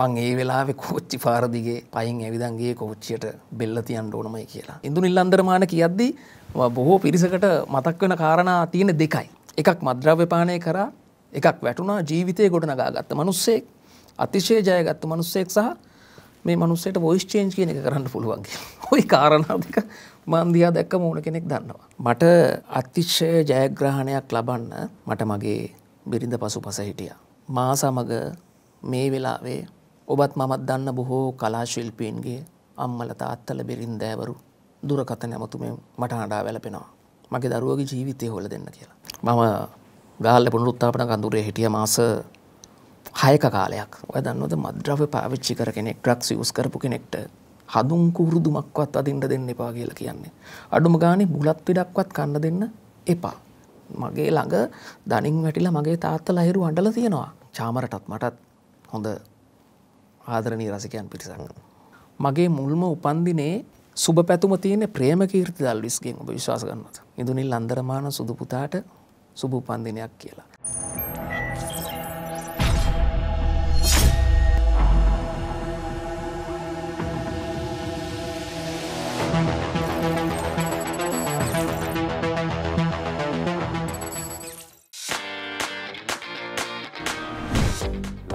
මං ඒ වෙලාවෙ කෝච්චි පාරදිගේ පයින් ඇවිදන්ගේ කෝච්චියට බෙල්ල තියන් ඕනමයි කියලා. ඉඳුනි ලන්දරමාන කියද්දී බොහෝ පිරිසකට මතක් වෙන කාරණා තියෙන දෙකයි. එකක් මද්‍රව්‍යපානය කරා එකක් වැටුණා ජීවිතය ගොඩනගා ගත්ත මනුස්සෙක් අතිශය ජයගත්ත මනුස්සෙක් සහ මේ මනුස්සයට වොයිස්චේන්ජ් කියන එක කරන්න පුළුවන්ගේ. ඔයි කාරණාව දෙක මන්දයා දැක්ක මෝන කෙනෙක් දන්නවා. මට අතිශ්‍ය ජයග්‍රහණයක් ලබන්න මට මගේ බිරිඳ පසු පස හිටිය. මා සමග මේ වෙලාවේ ඔබත් මමත් දන්න බොහෝ කලාශිල්පීන්ගේ අම්මල තාත්තල බිරින්දෑවරු දුරකත නැමතුමේ මට හඩා වැලපෙනවා මගේ දරුවගේ ජීවිතය හොල දෙන්න කියලා මම ගාල්ල පුනරුත්තාපන කඳුරේ හිටිය මාස හයක කාලයක් ඔයදන්නවද මද්‍රව පාවිච්චි කර කෙනෙක් ට්‍රක්ස් යස් කරපු කෙනෙක්ට හදුම් කුරුදුමක්වත් අදින්ට දෙන්න එපා කියලා කියන්නේ අඩුම ගානේ බුලත් විඩක්වත් කන්න දෙන්න එපා මගේ ළඟ දනින් වැටිලා මගේ තාත්තල හිරු අඩල තියෙනවා චාමරටත් මටත් හොඳ ආදරණී රසිකයන් පිරිසක්. මගේ මුල්ම උපන්දිනේ සුබ පැතුම තියෙන ප්‍රේම කීර්ති දල්විස්ගෙන් ඔබ විශ්වාස කරන්නද. ඉදුනිල් අන්දරමාන සුදු පුතාට සුබ උපන්දිනයක් කියලා.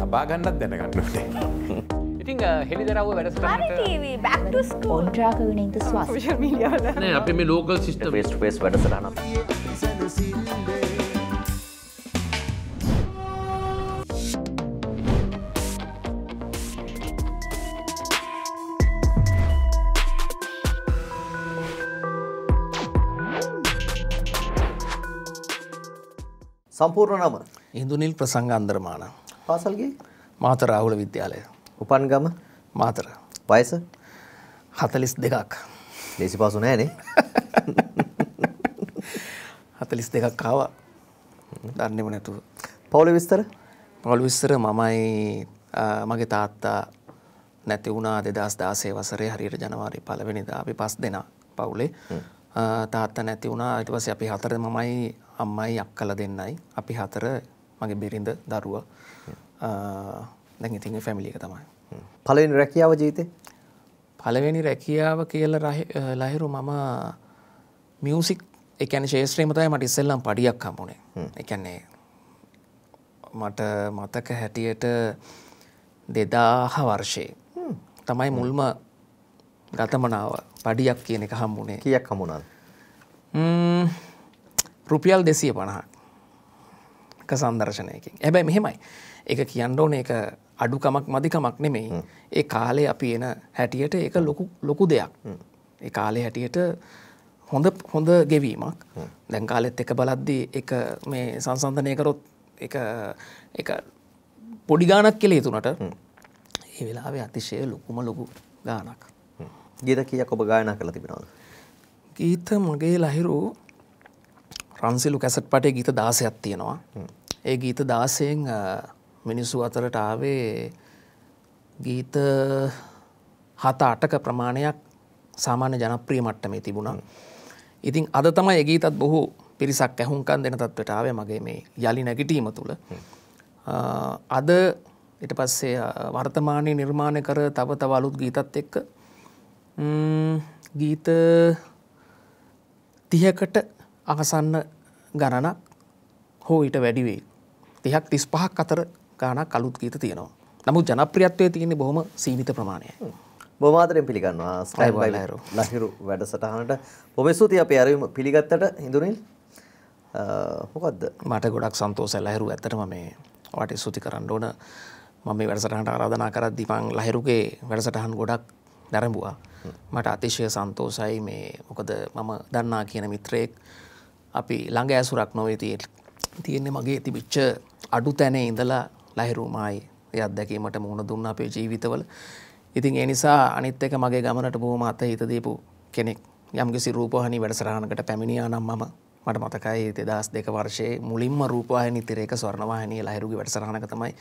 ලබාගන්නත් දැනගන්න ටේ. හෙළිදරව වැඩසට ඔන්ට්‍රාකවිනද ස්වාශ අප මේ ලෝකල් සිිට වේස්ට පේස් වැඩසරන සම්පූර්ණ නම ඉදුනිල් ප්‍රසංග අන්දර්මාන පාසල්ගේ මාතරාහුල විද්‍යාලය උපන් ගම මාතර. වයස 42ක්. ලේසි පාසු නෑනේ. 42ක් ආවා. දන්නේම නැතුව. පවුලේ විස්තර? පවුල විස්තර මමයි මගේ තාත්තා නැති වුණා 2016 වසරේ හරියට ජනවාරි 1 වෙනිදා අපි පස් දෙනා පවුලේ. තාත්තා නැති වුණා ඊට පස්සේ අපි හතර මමයි අම්මයි අක්කලා දෙන්නයි. අපි හතර මගේ බිරිඳ දරුවා. දැන් ඉතින් ෆැමිලි එක තමයි. පළවෙනි රැකියාව ජීවිතේ? පළවෙනි රැකියාව කියලා ලහිරු මම මියුසික් ඒ කියන්නේ ශාස්ත්‍රීයම තමයි මට ඉස්සෙල්ලම පඩියක් හම්බුනේ. ඒ කියන්නේ මට මතක හැටියට 2000 වර්ෂයේ තමයි මුල්ම ගතමනාව පඩියක් කියන එක හම්බුනේ. කීයක් හම්බුණාද? ම්ම් රුපියල් 250ක්. එක සංදර්ශනයකින්. හැබැයි මෙහෙමයි. ඒක කියන්න ඕනේ ඒක අඩුකමක් මදිකමක් නෙමෙයි ඒ කාලේ අපි එන හැටියට ඒක ලොකු ලොකු දෙයක් ඒ කාලේ හැටියට හොඳ හොඳ ගෙවීමක් දැන් කාලෙත් එක බලද්දී එක මේ සංසන්ධනය කරොත් එක එක පොඩි ගානක් කෙලේ තුනට ඒ වෙලාවේ අතිශය ලොකුම ලොකු ගානක් ගීත කියක් ඔබ ගායනා කරලා තිබෙනවද ගීත මගේ ලහිරු රන්සිලු කැසට් පටේ ගීත දාසයක් තියෙනවා ඒ ගීත දාසයෙන් මිනිස්සු අතරට ආවේ ගීත හත අටක ප්‍රමාණයක් සාමාන්‍ය ජනප්‍රිය මට්ටමේ තිබුණා. ඉතින් අද තමයි ඒගීතත් බොහෝ පිරිසක් ඇහුම්කන් දෙන තත්වට ආවේ මගේ මේ යළි නැගිටීම තුළ. අද ඊට පස්සේ වර්තමානයේ නිර්මාණය කර තව තව අලුත් ගීතත් එක්ක ගීත 30කට අහසන්න ගණනක් හෝ ඊට වැඩි වෙයි. 30ක් 35ක් අතර ගානක් අලුත් ගීත තියෙනවා. නමුත් ජනප්‍රියත්වය තියෙන්නේ බොහොම සීමිත ප්‍රමාණයයි. බොමාතරෙන් පිළිගන්නවා ස්ටයිල් ලහිරු වැඩසටහනට පොමෙස්සුති අපේ අරයුම පිළිගත්තට හිඳුනින් මොකක්ද මට ගොඩක් සන්තෝස ලහිරු ඇතටම මේ වට සුති කරන්න ඕන මම මේ වැඩසටහට ආරාධනා කරද්දි මං ලහිරුගේ වැඩසටහන් ගොඩක් නැරඹුවා මට අතිශය සන්තෝසයි මේ මොකද මම දන්නා කියන මිත්‍රයෙක් අපි ළඟ ඇසුරක් නොවේ තියෙන්නේ මගේ තිබිච්ච අඩු තැනේ ඉඳලා ලහිරුමායි ඒ අත්දැකීමට මුහුණ දුන්න අපේ ජීවිතවල. ඉතින් ඒ නිසා අනිත් එක මගේ ගමනට බොහොම අත හිත දීපු කෙනෙක්. යම්කිසි රූපවාහිනී වැඩසටහනකට පැමිණියා නම් මම මට මතකයි 2002 වර්ෂයේ මුලින්ම රූපවාහිනී තිරයක ස්වර්ණවාහිනී ලහිරුගේ වැඩසටහනක තමයි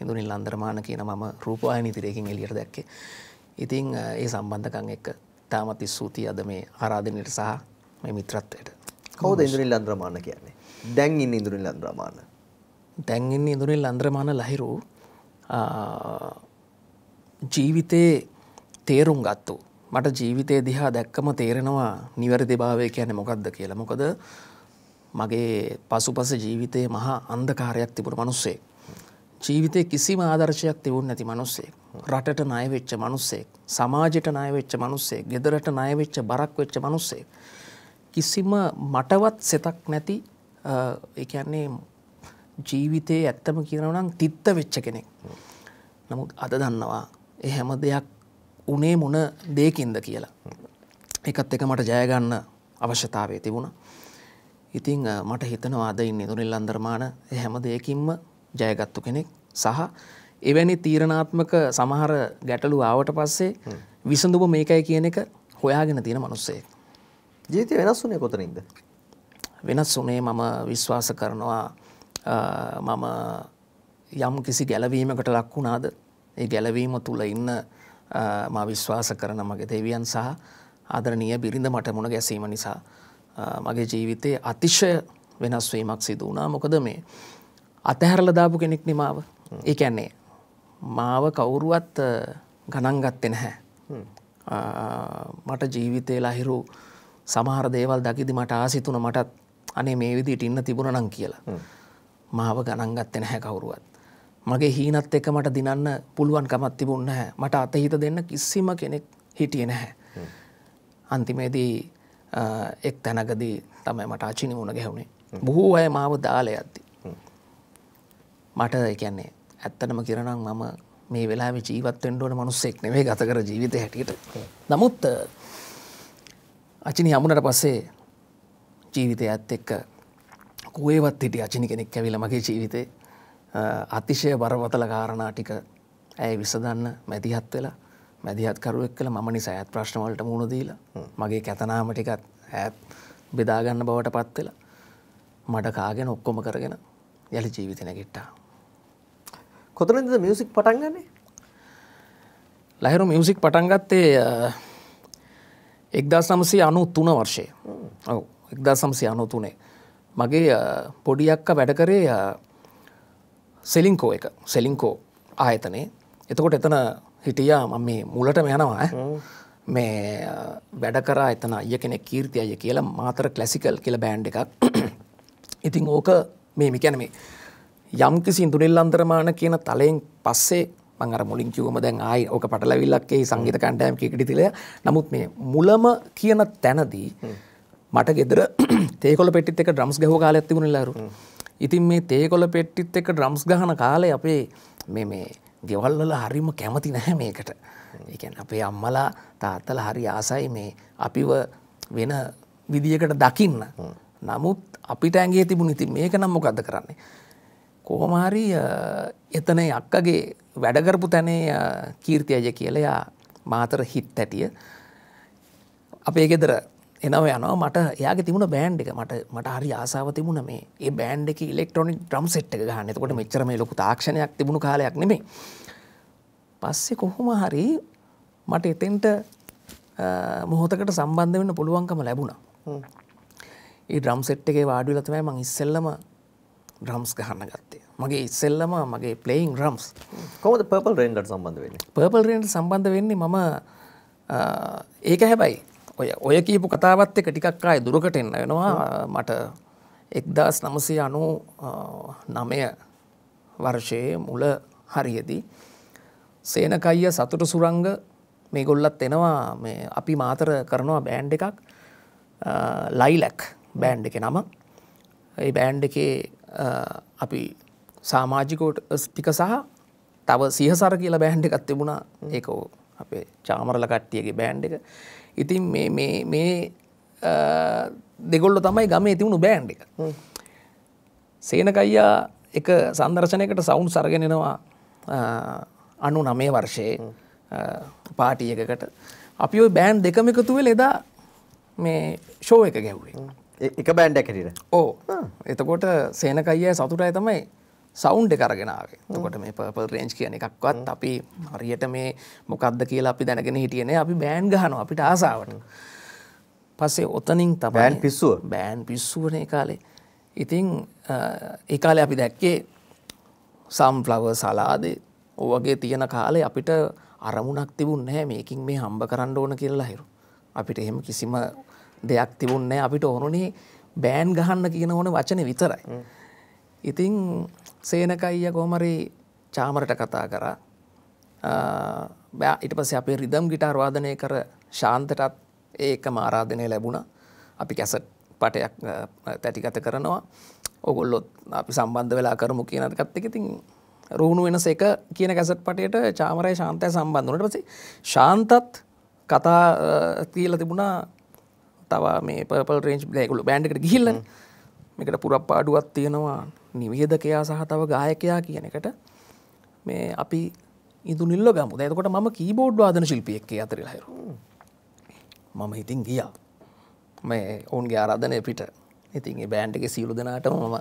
ඉඳුනිල් අන්දරමාන කියන මම රූපවාහිනී තිරයකින් එළියට දැක්කේ. ඉතින් ඒ සම්බන්ධකම් එක්ක තාමත් ස්තුතියි අද මේ ආරාධනෙට සහ මේ මිත්‍රත්වයට. කවුද ඉඳුනිල් අන්දරමාන කියන්නේ? දැන් ඉන්නේ ඉඳුනිල් අන්දරමාන. දැන්ගෙන්නේ ඉඳුනිල් අන්ද්‍රමාන ලහිරු ජීවිතයේ තේරුම් ගත්තු. මට ජීවිතය දිහා දැක්කම තේරෙනවා නිවැරදි භාවය කියන මොකක්ද කියලා මොකද මගේ පසුපස ජීවිතයේ මහා අන්දකාරයක් තිබුණ මනුස්සේ. ජීවිතය කිසිම ආදර්ශයක් තිවුන් නැති මනුස්සේ. රටට නයවෙච්ච මනුස්සෙක් සමාජයට නයවෙච්ච මනුස්සේ ගෙදරට නයවෙච්ච බරක් වෙච්ච මනුස්සේ. කිසිම මටවත් සෙතක් නැති එකන්නේ ජීවිතයේ ඇත්තම කියනවනම් තිත්ත වෙච්ච කෙනෙක්. නමුත් අද දන්නවා ඒ හැම දෙයක් උනේ මොන දෙයකින්ද කියලා. එකත් එක මට ජයගන්න අවශ්‍යතාවය තිබුණා. ඉතිං මට හිතනවා අද ඉන්න දුනිල් අන්දර්මාන හැම දෙයකින්ම ජයගත්තු කෙනෙක් සහ එවැනි තීරණාත්මක සමහර ගැටලු ආවට පස්සේ විසඳුම මේකයි කියන එක හොයාගෙන තියෙන මනුස්සේ. ජීවිතය වෙනස් වුනේ කොතනින්ද? වෙනස් වුනේ මම විශ්වාස කරනවා මම යම් කිසි ගැලවීමකට ලක් වුණාද ඒ ගැලවීම තුළ ඉන්න මා විශ්වාස කරන මගේ දෙවියන් සහ ආදරණීය බිරිඳ මට මුණ ගැසීම නිසා මගේ ජීවිතයේ අතිශය වෙනස් වීමක් සිදු වුණා මොකද මේ අතහැරලා දාපු කෙනෙක් නිමාව ඒ කියන්නේ මාව කවුරුවත් ගණන් ගත්තේ නැහැ මට ජීවිතේ ලහිරු සමහර දේවල් දකිදි මට ආසිතුන මටත් අනේ මේ විදිහට ඉන්න තිබුණා නම් කියලා මාව ගණන් ගත්තේ නැහැ කවුරුවත්. මගේ හීනත් එක්ක මට දිනන්න පුළුවන් කමක් තිබුණ නැහැ. මට අතහිත දෙන්න කිසිම කෙනෙක් හිටියේ නැහැ. අන්තිමේදී එක් තැනකදී තමයි මට අචිනි වුණ ගැහුණේ. බොහෝ අය මාව දාලා යද්දි. මට ඒ කියන්නේ ඇත්තටම කියනනම් මම මේ වෙලාවේ ජීවත් වෙන්න ඕන මිනිස්සෙක් නෙමෙයි ගත කර ජීවිතේ හැටියට. නමුත් අචිනි යමුනට පස්සේ ජීවිතයත් එක්ක කුවේවත් හිටිය අචිනි කෙනෙක් ඇවිල මගේ ජීවිතේ අතිශය බරවතල කාරණා ටික ඇය විසඳන්න මැදිහත් වෙලා මැදිහත්කරුවෙක් කළ මම නිසා ඇත් ප්‍රශ්නවලට මුණ දීලා මගේ කැතනාම ටිකත් ඇත් බෙදාගන්න බවට පත් වෙලා මට කාගෙන ඔක්කොම කරගෙන යළි ජීවිත නැගිට්ටා. කොතනද මියසික් පටන් ගන්නේ? ලහිරු මියසික් පටන් ගත්තේ 1993 වර්ෂයේ. ඔව් 1993. මගේ පොඩියක්ක වැඩ කරේ සෙලින්කෝ එක සෙලින්කෝ ආයතනේ එතකොට එතන හිටියා ම මේ මුලට මෙයනවා මේ වැඩ කරා එතන අය කෙනෙ කීර්ති අය කියලා මාතර කලසිකල් කියල බෑන්් එකක් ඉතිං ඕක මේ මිකැන මේ යම්කිසි ඉදුනිල් අන්තරමාන කියන තලයෙන් පස්සේ මංර මුලින් කිවම දැන් ආයි ඕක පටලවිල්ලක්කේ සංගීත කණ්ඩයම් කිකටිතිලය නමුත් මේ මුලම කියන තැනදී මට ගෙදර තේකොල පෙටිත් එක ්‍රම්ස් ගහ කාලයක් තිබුණලාරු ඉතින් මේ තේකොල පෙට්ටිත් එක ්‍රම්ස් ගහන කාලය අපේ මේ මේ ගෙවල්වල හරිම කැමති නැහැ මේකට ඒකැන් අපේ අම්මලා තාත්තල හරි ආසයි මේ අපිව වෙන විදිියකට දකින්න නමුත් අපිට ඇගේ තිබුණ ඉතින් මේක නම් මොකක්ද කරන්නේ කොහොමහරි එතන අක්කගේ වැඩකරපු තැනේ කීර්තියජ කියලයා මාතර හිත් ඇටිය අපේ ගෙදර එනව යනවා මට යාගේ තිබුණ බෑන්් එක මට මට හරි ආසාාව තිබුණ මේ ඒ බෑන්් එක ඉලෙක්ට්‍රොනික් ්‍රම් සෙට් එක ගන්නකොට මෙචර මේ ලොකු තාක්ෂණයක් තිබුණු කාලයක් නෙමේ පස්සෙ කොහොම හරි මට එතෙන්ට මොහොතකට සම්බන්ධ වෙන්න පුළුවන්කම ලැබුණ ඒ ඩ්‍රම් සෙට් එකේ වාඩි ලතමයි මං ඉස්සෙල්ලම ්‍රම්ස් ගහන්න ගත්තේ මගේ ඉස්සෙල්ලම මගේ පලේයින් රම්ස් කොමද පපල් රෙන්ඩට සම්බන්ධ වෙන්න පපල් රෙන්ට සම්බන්ධ වෙන්නේ මම ඒක හැබැයි ඔය ඔය කියපු කතාවත් එක ටිකක් ආය දුරකට එන්න වෙනවා මට එක්දස් නමසය අනු නමය වර්ෂයේ මුල හරියදී. සේනකයිය සතුට සුරංග මේ ගොල්ලත් එනවා අපි මාතර කරනවා බෑන්් එකක් ලයිලැක් බෑන්් එක නම ඒ බෑන්් එකේ අපි සාමාජිකෝට ටික සහ තව සිහසර කියලා බෑන්් එකත් තිබුණා ඒකෝ අපේ චාමරල කට්ටියගේ බෑන්් එක ඉතින් මේ දෙගොල්ල තමයි ගමේ තිවුණු බෑන්් එක සේනකයියා එක සන්දර්ශනයකට සවුන් සරගෙනෙනවා අනු නමේ වර්ෂයේ පාටියකකට අපි ඔයි බෑන්් දෙකම එකතුවෙල එදා මේ ෂෝ එක ගැව්ේ එක බෑන්්ඩ ඇකරට ඕ එතකොට සේනකයිය සතුටයි තමයි සෞන්් කරගෙනාවේ තකොට මේ පපල් රේන්ජ් කියන එකක්වත් අපි හරියට මේ මොකක්ද කියලා අපි දැනගෙන හිටියන අපි බෑන් ගහන අපිට ආසාාවට පස්සේ ඔතනින් ත බෑන් පිස්සුව බෑන් පිස්සුවනේ කාලේ ඉතිං ඒකාලේ අපි දැක්කේ සම්ෆලව සලාදේ ඕවගේ තියෙන කාලේ අපිට අරමුණක් තිබුන් නෑ මේකින් මේ හම්බ කරන්න ඕන කියලා හිරු අපිට එහෙම කිසිම දෙයක් තිබුන්නේ අපිට ඕනුනේ බෑන් ගහන්න කියන ඕන වචන විතරයි. ඉතිං සේනකයිය කොහමරි චාමරට කතා කරා ඉට පස අපේ රිදම් ගිටාර් වාදනය කර ශාන්තටත් ඒක මාරාධනය ලැබුණ අපි කැසට් පටයක් තැටිගත කරනවා ඔගොල්ලොත් අපි සම්බන්ධ වෙලා කරමු කියනකත් එකතින් රුණු වෙනස එක කියන කැසට පටයට චාමරය ශාන්තය සම්බන්ධනට පසේ ශාන්තත් කතා තියල තිබුණා තව මේ පපල් රේජ් ලේකුළු බෑන්ඩිකට ගිහිල්ල මේකට පුරප්පාඩුවත් තියෙනවා නිවේදකයා සහ තව ගායකයා කියන එකට මේ අපි ඉදු නිල්ල ගමු දැතකොට මම කීබෝඩ් වාදන ශිල්පියෙක් අතරලා හැරු මම හිතින් ගියා මේ ඔවුන්ගේ ආරාධනය පිට ඉතින් බෑන්්ඩක සියලු දෙනාටම මම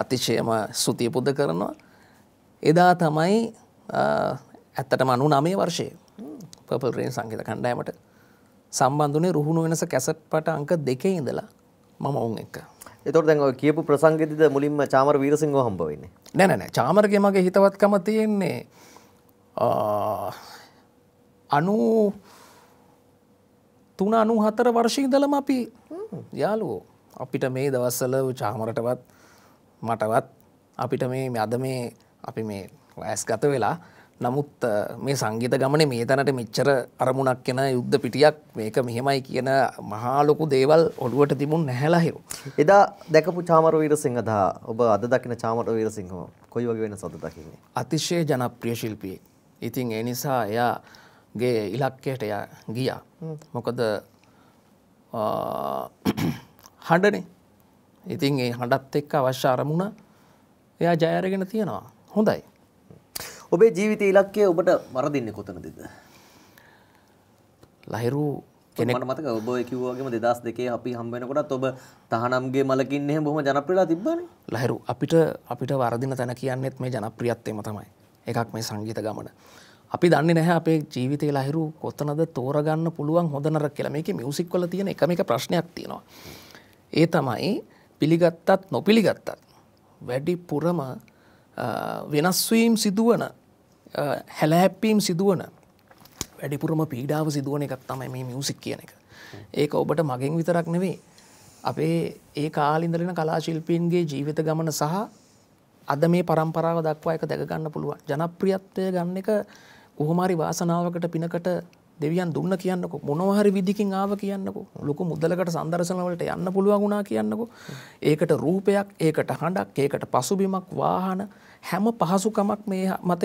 අතිශයම සුතිය පුද කරනවා. එදා තමයි ඇත්තට මනු නමේ වර්ෂය පපල්රෙන් සංගීත කණ්ඩෑමට සම්බන්ධනේ රුහුණු වෙනස කැසට් පට අංක දෙකේ ඉඳලා මම ඔවුන් එක්ක එතකොට දැන් ඔය කියපු ප්‍රසංගෙදිද මුලින්ම චාමර වීරසිංහව හම්බ වෙන්නේ? නෑ නෑ නෑ චාමරගේ මගේ හිතවත්කම තියෙන්නේ අනු තුන අනු හතර වර්ෂීදලම අපි යාලුවෝ අපිට මේ දවස්සල චාමරටවත් මටවත් අපිට මේ අද මේ අපි මේ වෑස් ගත වෙලා නමුත් මේ සංගීත ගමන මේ තැනට මෙච්චර අරමුණක් කෙන යුද්ධ පිටියක් මේක මෙහෙමයි කියන මහාලොකු දේවල් ඔළුවට තිබුන් නැහැලාහිෝ. එදා දැකපු චාමර වීරසිංහදා ඔබ අද දකින චාමර වීරසිංහ කොයි වගේ වෙන සොද දකින්නේ. අතිශය ජනප්‍රිය ශිල්පියෙක්. ඉතින් ඒ නිසා එයාගේ ඉලක්කයට එයා ගියා. මොකද හඬනේ ඉතින් ඒ හඬත් එක්ක අවශ්‍ය අරමුණ එයා ජයරගෙන තියෙනවා හොඳයි. ඔබේ ජීවිත ඉලක්කය ඔබට වරදින්නේ කොතනදද? ලහිරු කෙනෙක් මතක ඔබ කිව්වාගේම 2002 අපි හම්බ වෙනකොටත් ඔබ තහනම්ගේ මලකින් එහෙම බොහොම ජනප්‍රියලා තිබ්බනේ. ලහිරු අපිට අපිට වරදින තැන කියන්නේත් මේ ජනප්‍රියත්වයම තමයි. එකක් මේ සංගීත ගමන. අපි දන්නේ නැහැ අපේ ජීවිතේ ලහිරු කොතනද තෝරගන්න පුළුවන් හොඳ නරක කියලා. මේකේ මියුසික් වල තියෙන එකම එක ප්‍රශ්නයක් තියෙනවා. ඒ තමයි පිළිගත්තත් නොපිළිගත්තත් වැඩිපුරම වෙනස්වීම් සිදුවන හැලහැප්පීම් සිදුවන වැඩිපුරම පීඩාව සිදුවන එකක් තමයි මේ මියසික් කියන එක. ඒක ඔබට මගෙන් විතරක් නෙවේ. අපේ ඒ කාලින්දලෙන කලාශිල්පීන්ගේ ජීවිත ගමන සහ අද මේ පරම්පරාව දක්වා එක දැකගන්න පුළුවන් ජනප්‍රියත්වය ගන්න එක කොහොමරි වාසනාවකට පිනකට දෙවියන් දුන්න කියන්නකො මොනවහරි විදිකින් ආව කියන්නකො ලොකු මුදලකට සන්දර්ශනවලට යන්න පුළුවන් වුණා කියන්නකො ඒකට රූපයක් ඒකට හඬක් ඒකට පසුබිමක් වාහන හැම පහසුකමක් මේ මත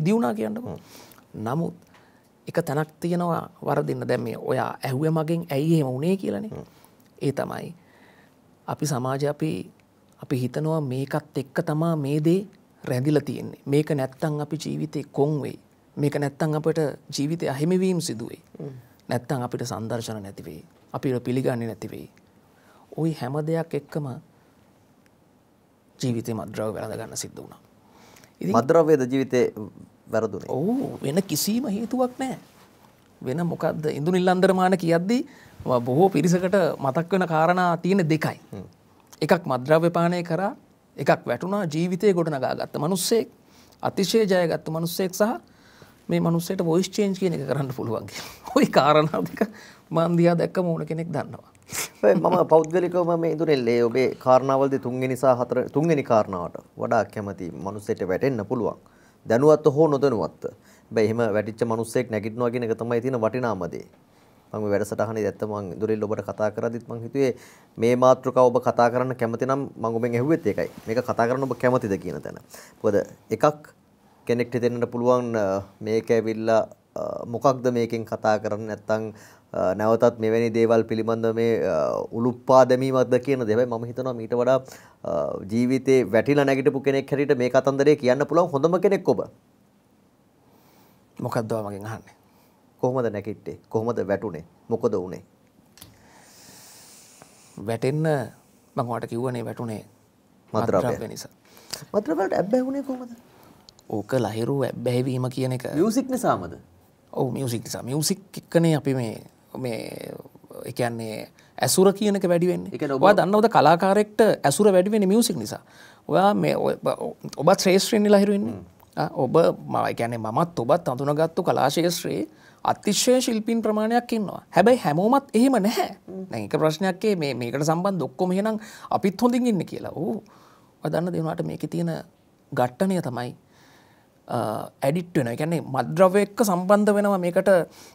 ඉදි වුණා කියන්නකො නමුත් එක තැනක් තියෙනවා වරදින්න දැම් මේ ඔයා ඇහුව මගෙන් ඇයි එහෙම උනේ කියලනේ ඒ තමයි අපි සමාජ අපි අපි හිතනවා මේකත් එක්ක තමා මේ දේ රැඳිල තියෙන්නේ මේක නැත්තං අපි ජීවිතය කොන්වෙයි මේක නැත්තං අපට ජීවිතය අහිමිවීම් සිදුවේ. නැත්තං අපිට සන්දර්ශන නැතිවේ. අපිට පිළිගන්නේ නැතිවෙයි. ඔයි හැම දෙයක් එක්කම ජීවිතය මද්‍රව වැරඳ ගන්න සිද්ධ වුණා. මද්‍රව්‍යද ජීවිතය වැරදුන. ඔහු වෙන කිසිීම හේතුවක් නෑ. වෙන මොකක්ද ඉඳු නිල්ලන්දරමාන කියද්දී බොහෝ පිරිසකට මතක් වන කාරණා තියෙන දෙකයි. එකක් මද්‍රව්‍යපානය කරා එකක් වැටුණා ජීවිතය ගොඩනගා ගත්ත මනුස්සෙක් අතිශය ජයගත්ත මනුස්සෙක් සහ මේ මනුස්සයට වොයිස් චේන්ජ් කියන එක කරන්න පුළුවන් කියලා. ওই කාරණා දෙක මම දිහා දැක්කම ඕන කෙනෙක් දන්නවා. මම පෞද්ගලිකව මම ඉදුරෙල්ලේ ඔබේ කාරණාවල්දී තුන්වෙනි සහ හතර තුන්වෙනි කාරණාවට වඩා කැමති මනුස්සයට වැටෙන්න පුළුවන්. දැනුවත් හෝ නොදැනුවත්. හැබැයි එහෙම වැටිච්ච මනුස්සයෙක් නැගිටිනවා කියන එක තමයි තියෙන වටිනාම දේ. මම වැඩසටහනේ දැත්ත මං ඉදුරිල් ඔබට කතා කරද්දිත් මං හිතුවේ මේ මාතෘකාව ඔබ කතා කරන්න කැමති නම් මං ඔබෙන් ඇහුවෙත් ඒකයි. මේක කතා කරන්න ඔබ කැමතිද කියන තැන. මොකද එකක් කෙනෙක්ට හිතෙන්නට පුළුවන් මේක ඇවිල්ලා මොකක්ද මේකෙන් කතා කරන්නේ නැත්නම් නැවතත් මෙවැනි දේවල් පිළිබඳව මේ උලුප්පා දැමීමක්ද කියන දේ. හැබැයි මම හිතනවා මීට වඩා ජීවිතේ වැටිලා නැගිටපු කෙනෙක් හැටියට මේ කතන්දරේ කියන්න පුළුවන් හොඳම කෙනෙක් ඔබ. මොකද්ද මගෙන් අහන්නේ? කොහොමද නැගිට්ටේ? කොහොමද වැටුනේ? මොකද වුනේ? වැටෙන්න මම ඔයාලට කිව්වනේ වැටුනේ මද්‍රව්‍ය නිසා. මද්‍රව්‍යවලට ඇබ්බැහි වුණේ කොහොමද? ඕක ලහිරු බැහැවීම කියන එක මියසික් නිසාමද ඔවු මියසික් නිසා මියසික් එක්කනේ අපි මේ මේ එකන්නේ ඇසුර කියනක වැඩිවෙන්න එක ඔබ දන්නවද කලාකාරෙක්ට ඇසුර වැඩිවෙන මියසික් නිසා ඔයා මේ ඔබ ශ්‍රේෂ්‍රයෙන් ලහිරුවෙන්නේ ඔබ මවයිකැනෙ මත් ඔබත් අඳුනගත්තු කලාශේෂත්‍රයේ අතිශ්‍යය ශිල්පීන් ප්‍රමාණයක් ඉන්නවා හැබැයි හැමෝමත් එහෙම නැහැ නැක ප්‍රශ්නයක්ේ මේ මේකට සම්බන් දොක්කොම හෙනම් අපිත් හොඳින් ඉන්න කියලා ඕ වදන්න දෙවනාට මේක තියෙන ගට්ටනය තමයි ඇඩිට් වෙන ගැන්නේ මද්‍රව එක්ක සම්බන්ධ වෙනවා මේකට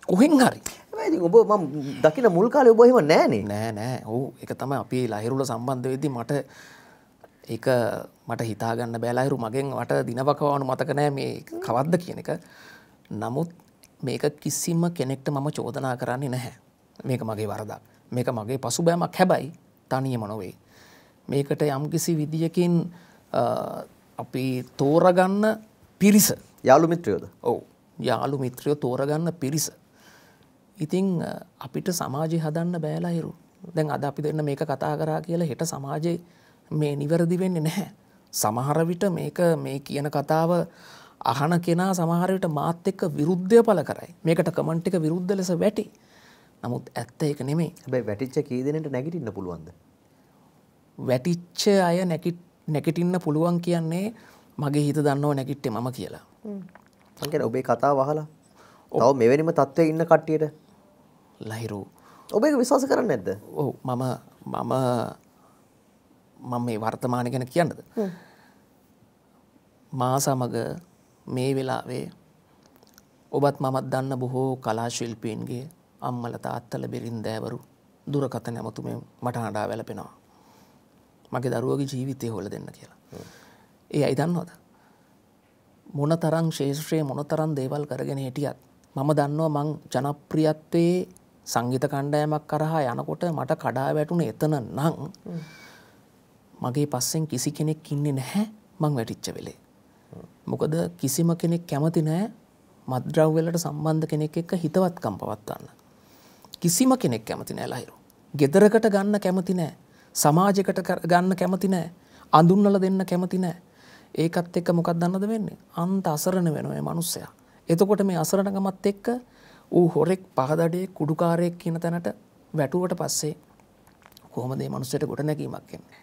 කොහෙන් හරි ඔබ ම දකින මුල්කාල ඔබහෙම නෑනේ නෑ නෑ ඕ එක තම අපි ලහිරුල සම්බන්ධ වෙදදි මට ඒ මට හිතාගන්න බෑලාහිරු මගෙන් වට දිනවකවානු මතකනෑ මේ කවද්ද කියන එක නමුත් මේක කිසිම කෙනෙක්ට මම චෝදනා කරන්නේ නැහැ මේක මගේ වරදක් මේක මගේ පසු බෑමක් හැබයි තනියම නොවේ මේකට යම්කිසි විදියකින් අපි තෝරගන්න පිරිස යාලු මිත්‍රයෝද ඔවු යාලු මිත්‍රයෝ තෝරගන්න පිරිස ඉතිං අපිට සමාජය හදන්න බෑලාහිරු දැන් අද අපි දෙන්න මේක කතා කරා කියලා හෙට සමාජයේ මේ නිවැරදි වෙන්නේ නැහැ සමහරවිට මේක මේ කියන කතාව අහන කෙනා සමහරවිට මාත් එක්ක විරුද්ධය පල කරයි මේකට කමන්ට් එක විරුද්ධ ලෙස වැටි නමුත් ඇත්ත එක නෙමේ හැබැයි වැටිච්ච කීදෙනට නැගිටින්න පුළුවන්ද වැටිච්ච අය නැකිටින්න පුළුවන් කියන්නේ මගේ හිත දන්නෝ නැකිට්ටේ මම කියලා. අගෙන ඔබේ කතා වහලා ඔව මෙවැනිම තත්ත්වය ඉන්න කට්ටියට ලහිරූ. ඔබේ විශවාස කරන්න නැද්ද ඔහු මම මම මම මේ වර්තමාන ගැන කියන්නද මා සමග මේ වෙලාවේ ඔබත් මමත් දන්න බොහෝ කලාශිල්පීන්ගේ අම්මල තාත්තල බිරින්දෑවරු දුරකත නැමතුම මට හඩා වැලපෙනවා මගේ දරුවගේ ජීවිතය හොල දෙන්න කියලා ඒ අයි දන්නවද. මොන තරං ශේෂත්‍රයේ මොන තරන් දේවල් කරගෙන හිටියත්. මම දන්නවා මං ජනප්‍රියත්වයේ සංගීත කණ්ඩායමක් කරහා යනකොට මට කඩා වැටුණ එතන නං මගේ පස්සෙන් කිසි කෙනෙක් ඉන්නේ නැහැ මං වැටිච්ච වෙලේ. මොකද කිසිම කෙනෙක් කැමති නෑ මද්‍රව්වලට සම්බන්ධ කෙනෙක් එක්ක හිතවත්කම් පවත්වන්න. කිසිම කෙනෙක් කැමති නෑ ලහිරු. ගෙදරකට ගන්න කැමති නෑ සමාජකට ගන්න කැමති නෑ අඳුන්නල දෙන්න කැමති නෑ ඒකත් එක්ක මොකක් දන්නද වෙන්නේ අන්ත අසරණ වෙනවා මනුස්සයා. එතකොට මේ අසරණකමත් එක්ක ඌ හොරෙක් පහදඩේ කුඩුකාරයෙක් කියන තැනට වැටුවට පස්සේ කොහොමද මේ මනුස්සයට ගොඩ නැගීමක් එන්නේ.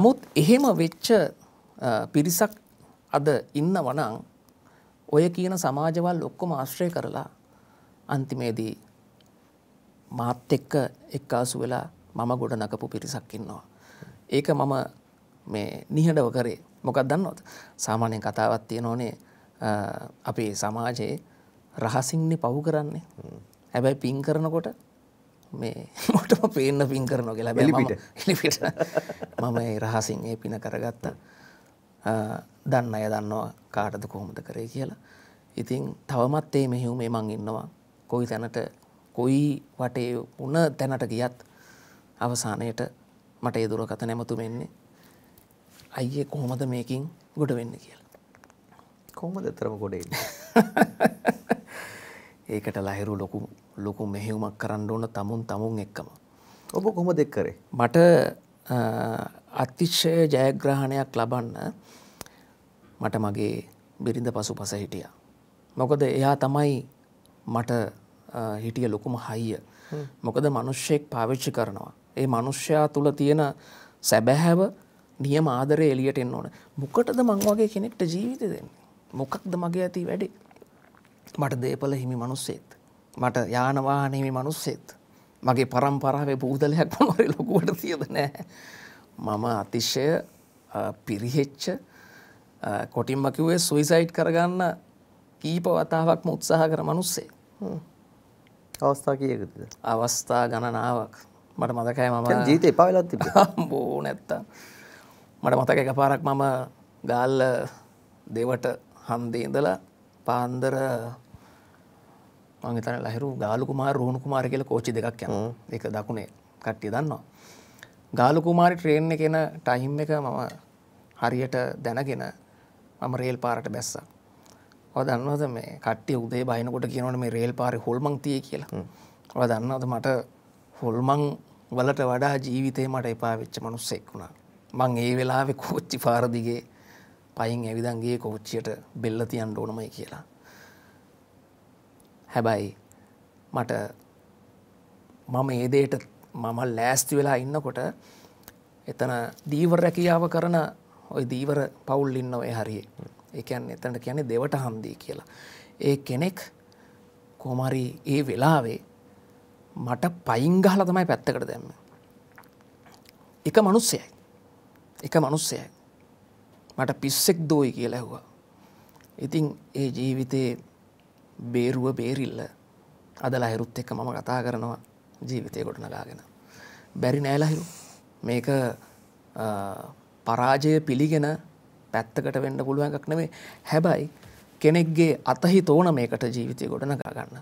නමුත් එහෙම වෙච්ච පිරිසක් අද ඉන්නවනම් ඔය කියන සමාජවල් ඔක්කොම ආශ්‍රය කරලා අන්තිමේදී මාත් එක්ක එක්කාසු වෙලා මම ගොඩ නගපු පිරිසක් ඉන්නවා. ඒක මම මේ නිහඬව කරේ මොකක් දන්නවද සාමාන්‍යයෙන් කතාවත් තියෙන ඕනේ අපේ සමාජයේ රහසින්නේ පව් කරන්නේ හැබැයි පින් කරනකොට මේ මොටම පේන්න පින් කරනවා කියලා බැලිපිට එලිපිට මම ඒ රහසින් ඒ පින කරගත්තා දන්න අය දන්නවා කාටද කොහොමද කරේ කියලා ඉතින් තවමත් ඒ මෙහිුමේ මං ඉන්නවා කොයි තැනට කොයි වටේ උන තැනට ගියත් අවසානයට මට ඒ දුරකත නැමතුමෙන්නේ අයියේ කොහොමද මේකින් ගොඩ වෙන්න කියලා. කොහොමද තරම ගොඩේ ඒකට ලහිරු ලොකු ලොකු මෙහෙවුමක් කරන්න ඕන තමුන් තමුන් එක්කම. ඔබ කොහොම දෙක් කරේ. මට අතිශ්‍ය ජයග්‍රහණයක් ලබන්න මට මගේ බිරිඳ පසු පස හිටිය. මොකද එයා තමයි මට හිටිය ලොකුම හයිය. මොකද මනුෂ්‍යයෙක් පාවිච්චි කරනවා. ඒ මනුෂ්‍යයා තුළ තියෙන සැබැහැව නියම ආදරය එලියට එන්න ඕන මොකටද මං වගේ කෙනෙක්ට ජීවිත දෙන්නේ මොකක්ද මගේ ඇති වැඩි මට දේපල හිමි මනුස්සෙත් මට යානවාහන හිමි මනුස්සෙත් මගේ පරම්පරාවේ පූදලයක් මොනොරේ ලොකුවට තියද නෑ මම අතිශය පිරිහෙච්ච කොටින්ම කිව්වේ සුයිසයිට් කරගන්න කීප වතාවක්ම උත්සාහ කර මනුස්සේ අවස්ථා කියකද අවස්ථා ගණනාවක් මට මදකෑ මම ජීත එපාවෙලත් බෝ නැත්තා මට මතක එක පාරක් මම ගාල්ල දෙවට හන්දේ ඉඳලා පාන්දර මංගතන ලහිරු ගාලුකුමාර රුණු කුමාර කියල කෝච්චි දෙකක් යන එක දකුණේ කට්ටිය දන්නවා. ගාලුකුමාරි ට්‍රේන් එකෙන ටයිම් එක මම හරියට දැනගෙන මම රේල් පාරට බැස්ස. ඔ දන්නවද මේ කට්ටිය උදේ බහිනකොට කියනවන මේ රේල් පාරි හොල්මං තිය කියලා ඔ දන්නවද මට හොල්මං වලට වඩා ජීවිතේ මට එපා වෙච්ච මනුස්සෙක් වුණා මං ඒ වෙලාවෙ කෝච්චි පාරදිගේ පයින් ඇවිදන්ගේ කෝච්චියට බෙල්ල තියන්න ඕනමයි කියලා. හැබැයි මට මම ඒදේට මම ලෑස්ති වෙලා ඉන්නකොට එතන දීව රැකියාව කරන ඔය දීවර පවුල් ඉන්න ඔය හරියේ ඒකැන් එතනට කියන්නේ දෙවට හන්දී කියලා. ඒ කෙනෙක් කොමරි ඒ වෙලාවේ මට පයිංගහල තමයි පැත්තකට දැම්ම. එක මනුස්සයයි එක මනුස්සයයි. මට පිස්සෙක් දෝයි කියලා ඇහුවා. ඉතින් ඒ ජීවිතයේ බේරුව බේරිල්ල අද ලහිරුත් එක්ක මම කතා කරනවා ජීවිතය ගොඩ නගාගෙන. බැරි නෑ ලහිරු මේක පරාජය පිළිගෙන පැත්තකට වෙන්න පුළුවන් එකක් නෙමේ හැබැයි කෙනෙක්ගේ අතහි තෝන මේකට ජීවිතය ගොඩ නගා ගන්න.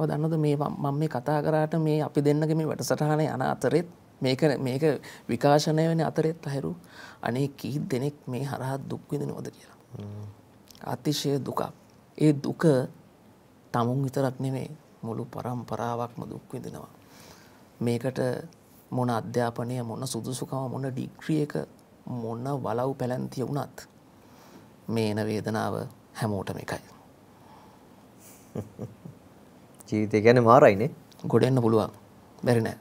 ඔය දන්නවද මේ මම මේ කතා කරාට මේ අපි දෙන්නගේ මේ වැඩසටහනේ අන අතරෙත් මේක මේක විකාශනය වෙන අතරෙත් අහැරු අනේ කී දෙනෙක් මේ හරහා දුක්විදිනවද කියලා. අතිශය දුකක්. ඒ දුක තමුන් විතරක් නෙමේ මුළු පරම්පරාවක්ම දුක්විදිනවා. මේකට මොන අධ්‍යාපනය මොන සුදුසුකම මොන ඩිග්‍රිය එක මොන්න වලව් පැලැන්තිය වුණත් මේන වේදනාව හැමෝටම එකයි. ජීවිතය ගැන මාරයිනේ ගොඩෙන්න්න පුළුවන් බැරිනෑ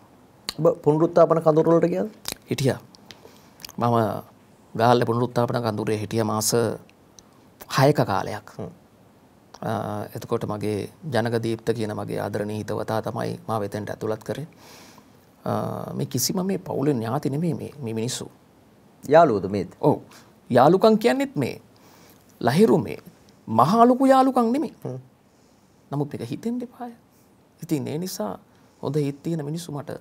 පුනරුත්තාපන කඳුරුවලට ගියද? හිටියා. මම ගාල්ල පුනරුත්තාපන කඳුරේ හිටිය මාස 6ක කාලයක්. එතකොට මගේ ජනගදීප්ත කියන මගේ ආදරණීය හිතවතා තමයි මාව එතෙන්ට ඇතුළත් කරේ. මේ කිසිම මේ පවුලේ ඥාති නෙමෙයි මේ මේ මිනිස්සු. යාළුවෝද මේත්? ඔව්. යාළුකම් කියන්නේත් මේ. ලහිරු මේ මහා ලොකු යාළුකම් නෙමෙයි. නමුත් මේක හිතෙන් දෙපාය. ඉතින් ඒ නිසා හොඳ හිත් තියෙන මිනිස්සු මට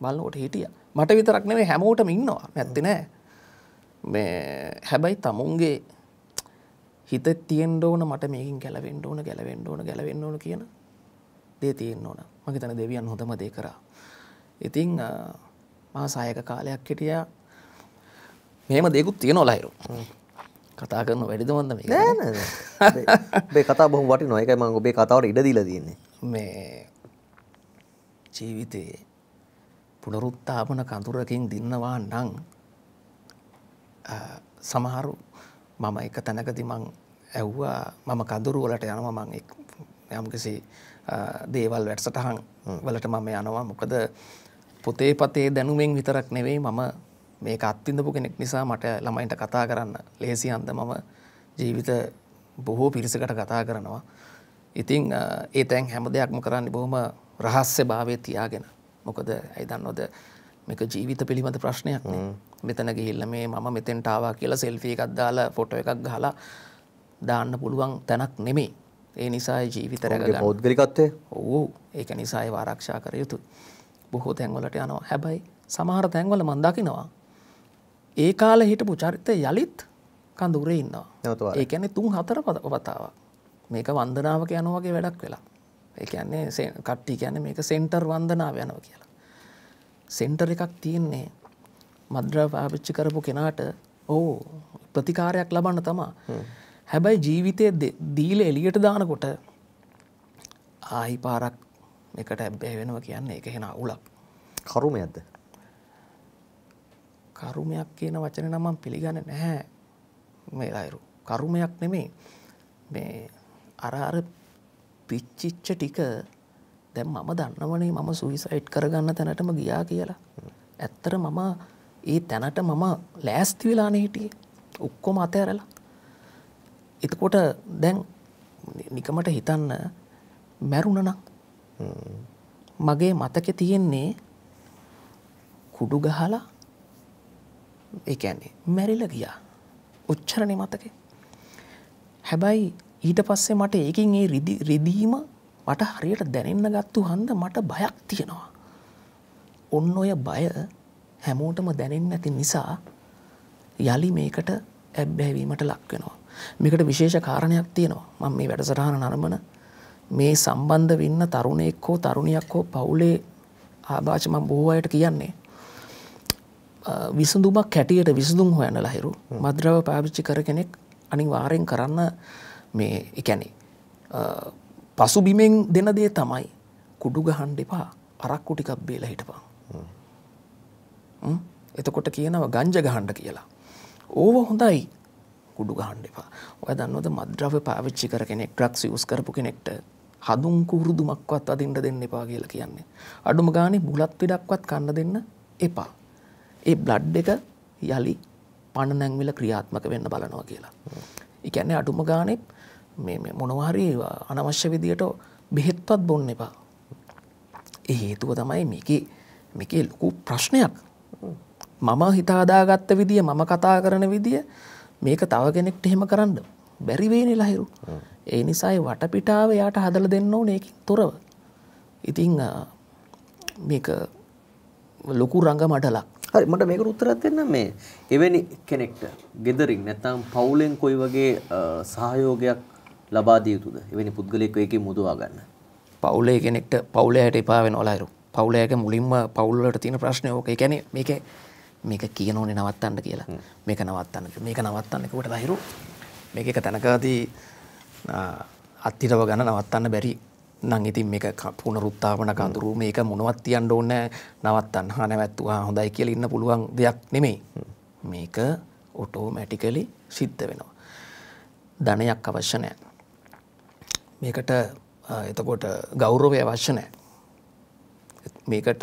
බලන්නකොට හිටිය මට විතරක් නෙවේ හැමෝටම ඉන්නවා නැත්තිනෑ මේ හැබැයි තමුන්ගේ හිත තියෙන්ඩ ඕන මට මේකින් ගැලවෙන්ඩ ඕන ගැලවෙන්ඩ ඕන ගැලවෙන්න ඕන කියන දේ තියෙන් ඕන මගේ තන දෙවියන් හොඳම දේ කරා ඉතිං මා සායක කාලයක් හිටිය මෙම දෙකුත් තියෙන ඔලයිරු කතා කරන වැඩිදමන්ද මේ කතා බොහම වටි නොයක මං ඔබේ කතාවට ඉඩ දිල දන්නේ මේ ජීවිතයේ පුනරුත්තාපන කඳුරකින් දින්නවා නං සමහරු මම එක තැනකති මං ඇව්වා මම කඳුරු වලට යනව මං යම්කිසි දේවල් වැටසටහන් වලට මම යනවා මොකද පොතේ පතේ දැනුමෙන් විතරක් නෙවෙයි මම මේ අත්තිඳපු කෙනෙක් නිසා මට ළමයින්ට කතා කරන්න ලේසියන්ද මම ජීවිත බොහෝ පිරිසකට කතා කරනවා. ඉතින් ඒ තැන් හැම දෙයක්ම කරන්න බොහොම රහස්්‍ය භාවය තියාගෙන මොකද ඇයි දන්නොද මේක ජීවිත පිළිබඳ ප්‍රශ්නයක් මෙතන ගිහිල්ල මේ මම මෙතෙන්ට ආවා කියලා සෙල්ෆී එකක් දාලා ෆොටෝ එකක් ගහලා දාන්න පුළුවන් තැනක් නෙමේ ඒ නිසා ජීවිත රැක පෞද්ගලිකත්වය ඕ ඒක නිසා ඒව ආරක්ෂා කර යුතු බොහෝ තැන්වලට යනවා හැබැයි සමහර තැන්වල මන් දකිනවා ඒ කාලේ හිටපු චරිතය යලිත් කඳුරේ ඉන්නවා ඒ කියන්නේ තුන් හතර වතාවක් මේක වන්දනාවක යනවා වගේ වැඩක් වෙලා එකන්නේ කට්ටි ගැන මේක සෙන්ටර් වන්දනාව යනව කියලා. සෙන්ටර් එකක් තියෙන්නේ මද්‍ර පාවිච්චි කරපු කෙනාට ඕ ප්‍රතිකාරයක් ලබන්න තමා හැබැයි ජීවිතය දීල එලියට දානකොට ආහි පාරක් එකට ඇබ්බැ වෙනවා කියන්නේ එක හෙන අවුලක් කරුම ඇද කරුමයක් කියන වචන නමම් පිළිගන්න නැහැ මේ අයරු කරුමයක් නෙමේ මේ අර අර පිච්චිච්ච ටික දැම් මම දන්නවනේ මම සුවිසයිට් කරගන්න තැනටම ගියා කියලා. ඇත්තර මම ඒ තැනට මම ලෑස්ති වෙලානේ හිටිය ඔක්කොම අතඇරලා. එතකොට දැන් නිකමට හිතන්න මැරුණනක් මගේ මතක තියෙන්නේ කුඩු ගහලා එකන්නේ මැරිල ගියා උච්චරණ මතක හැබැයි ඊට පස්සේ මට ඒකින් ඒ රිදීම මට හරියට දැනෙන්න ගත්තු හන්ද මට බයක් තියෙනවා. ඔන්න ඔය බය හැමෝටම දැනෙන් නැති නිසා යළි මේකට ඇබ්බැවීමට ලක්වෙනවා. මේකට විශේෂ කාරණයක් තියෙනවා මං මේ වැඩසටහන නරමන මේ සම්බන්ධ වෙන්න තරුණයෙක් හෝ තරුණයක් හෝ පවුලේ ආභාචම බොහෝ අයට කියන්නේ. විසඳුමක් කැටියට විසඳුම් හොයන්න ලහිරු මද්‍රව පාවිච්චි කර කෙනෙක් අනි වාරෙන් කරන්න මේ එකැනේ පසුබිමෙන් දෙන දේ තමයි කුඩු ගහන් දෙපා අරක්කු ටිකක් බේල හිටපා එතකොට කියනව ගංජ ගහන්ඩ කියලා ඕව හොඳයි කුඩු ගහන් එපා ඔය දන්නවද මද්‍රව පාවිච්චි කර කෙනෙක් ට්‍රක්ස් යස් කරපු කෙනෙක්ට හදුම් කුරුදුමක්වත් අදින්ට දෙන්න එපා කියලා කියන්නේ අඩුම ගානේ බුලත් විඩක්වත් කන්න දෙන්න එපා ඒ බ්ලඩ් එක යලි පණ නැංවිල ක්‍රියාත්මක වෙන්න බලනවා කියලා. ඒ කියන්නේ අඩුම ගානේ මොනවාහරි අනවශ්‍ය විදියට බෙහෙත්පත් බොන්න එපා. ඒ හේතුව තමයි මේකේ මේකේ ලොකු ප්‍රශ්නයක්. මම හිතාදාගත්ත විදිිය මම කතා කරන විදිිය මේක තව කෙනෙක්ට එහෙම කරන්න බැරිවේනි ලහිරු. ඒ නිසායි වටපිටාව යාට හදල දෙන්න ඕනයකින් තොරව. ඉතිං ලොකු රඟ මටලක් හරි මට මේකට උත්තරත් දෙන්න මේ එවැනි කෙනෙක්ට ගෙදරින් නැතම් පවුලෙන් කොයි වගේ සහයෝගයක් ලබා දිය යුතුද එවැනි පුද්ගලෙක් ඒකෙන් මුදවා ගන්න පවුලේ කෙනෙක්ට පවුලයට එපා වෙන ඔලයිරු පවුලයක මුලින්ම පවුල්ලට තියෙන ප්‍රශ්නය ඕක ඒ කියන්නේ මේක මේක කියනෝනේ නවත්තන්න කියලා මේක නවත්තන්න මේක නවත්තන්න කිව්වට ලහිරු මේක එක තැනකදී අත්තිරව ගන්න නවත්තන්න බැරි නම් ඉතින් මේක පුනරුත්ථාපන කඳුරු මේක මොනවත් තියන්න ඕනේ නවත්තන්න හා නැවැත්තුවා හොඳයි කියලා ඉන්න පුළුවන් දෙයක් නෙමෙයි මේක ඔටෝමැටිකලි සිද්ධ වෙනවා ධනයක් අවශ්‍ය නැහැ මේකට එතකොට ගෞරවය අවශ්‍ය නෑ. මේකට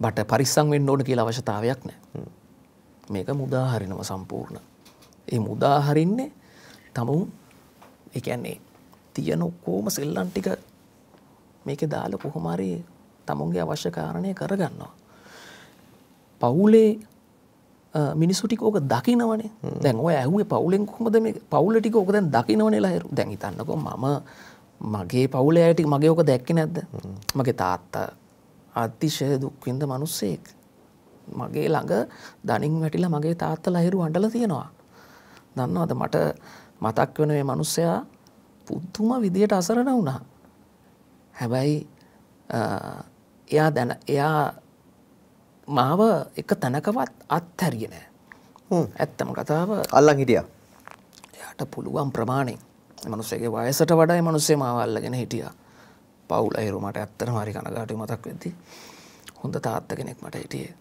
බට පරිස්සං වෙන්න ඕන කියලා අවශ්‍යතාවයක් නෑ. මේක මුදාහරිනම සම්පූර්ණ. ඒ මුදාහරින්නේ තමුන් එකන්නේ තියන ඔක්කෝම සෙල්ලන් ටික මේක දාල කොහොමරි තමුන්ගේ අවශ්‍ය කාරණය කරගන්නවා. පවුලේ මිනිස්සුටික ඕක දකිනවනේ දැන් ඔය ඇහුේ පවුලෙන් කොමද මේ පවුලටික ඕක දැන් දකිනවනෙලා දැන් හිතන්නකො මම මගේ පවුල ඇයට මගේ ඕක දැක්ක නැද්ද මගේ තාත්තා අතිශය දුක්වින්ද මනුස්සෙක් මගේ ළඟ දනින් වැටිලා මගේ තාත්ත ලහිරු අඩල තියෙනවා දන්නවද මට මතක් වෙන මේ මනුස්සයා පුද්දුම විදියට අසරණ වුණා හැබැයි එයා දැන එයා මාව එක තැනකවත් අත්හැරිය නෑ ඇත්තම කතාව අල්ලන් හිටිය එයාට පුළුවන් ප්‍රමාණෙන් මනුස්සේගේ වයසට වඩයි මනුස්සේ මවල්ලගෙන හිටිය පවුල අහිරුමට ඇත්තන හරි කනගාට මතක් වෙද්දි හොඳ තාත්ත කෙනෙක් මට හිටියේ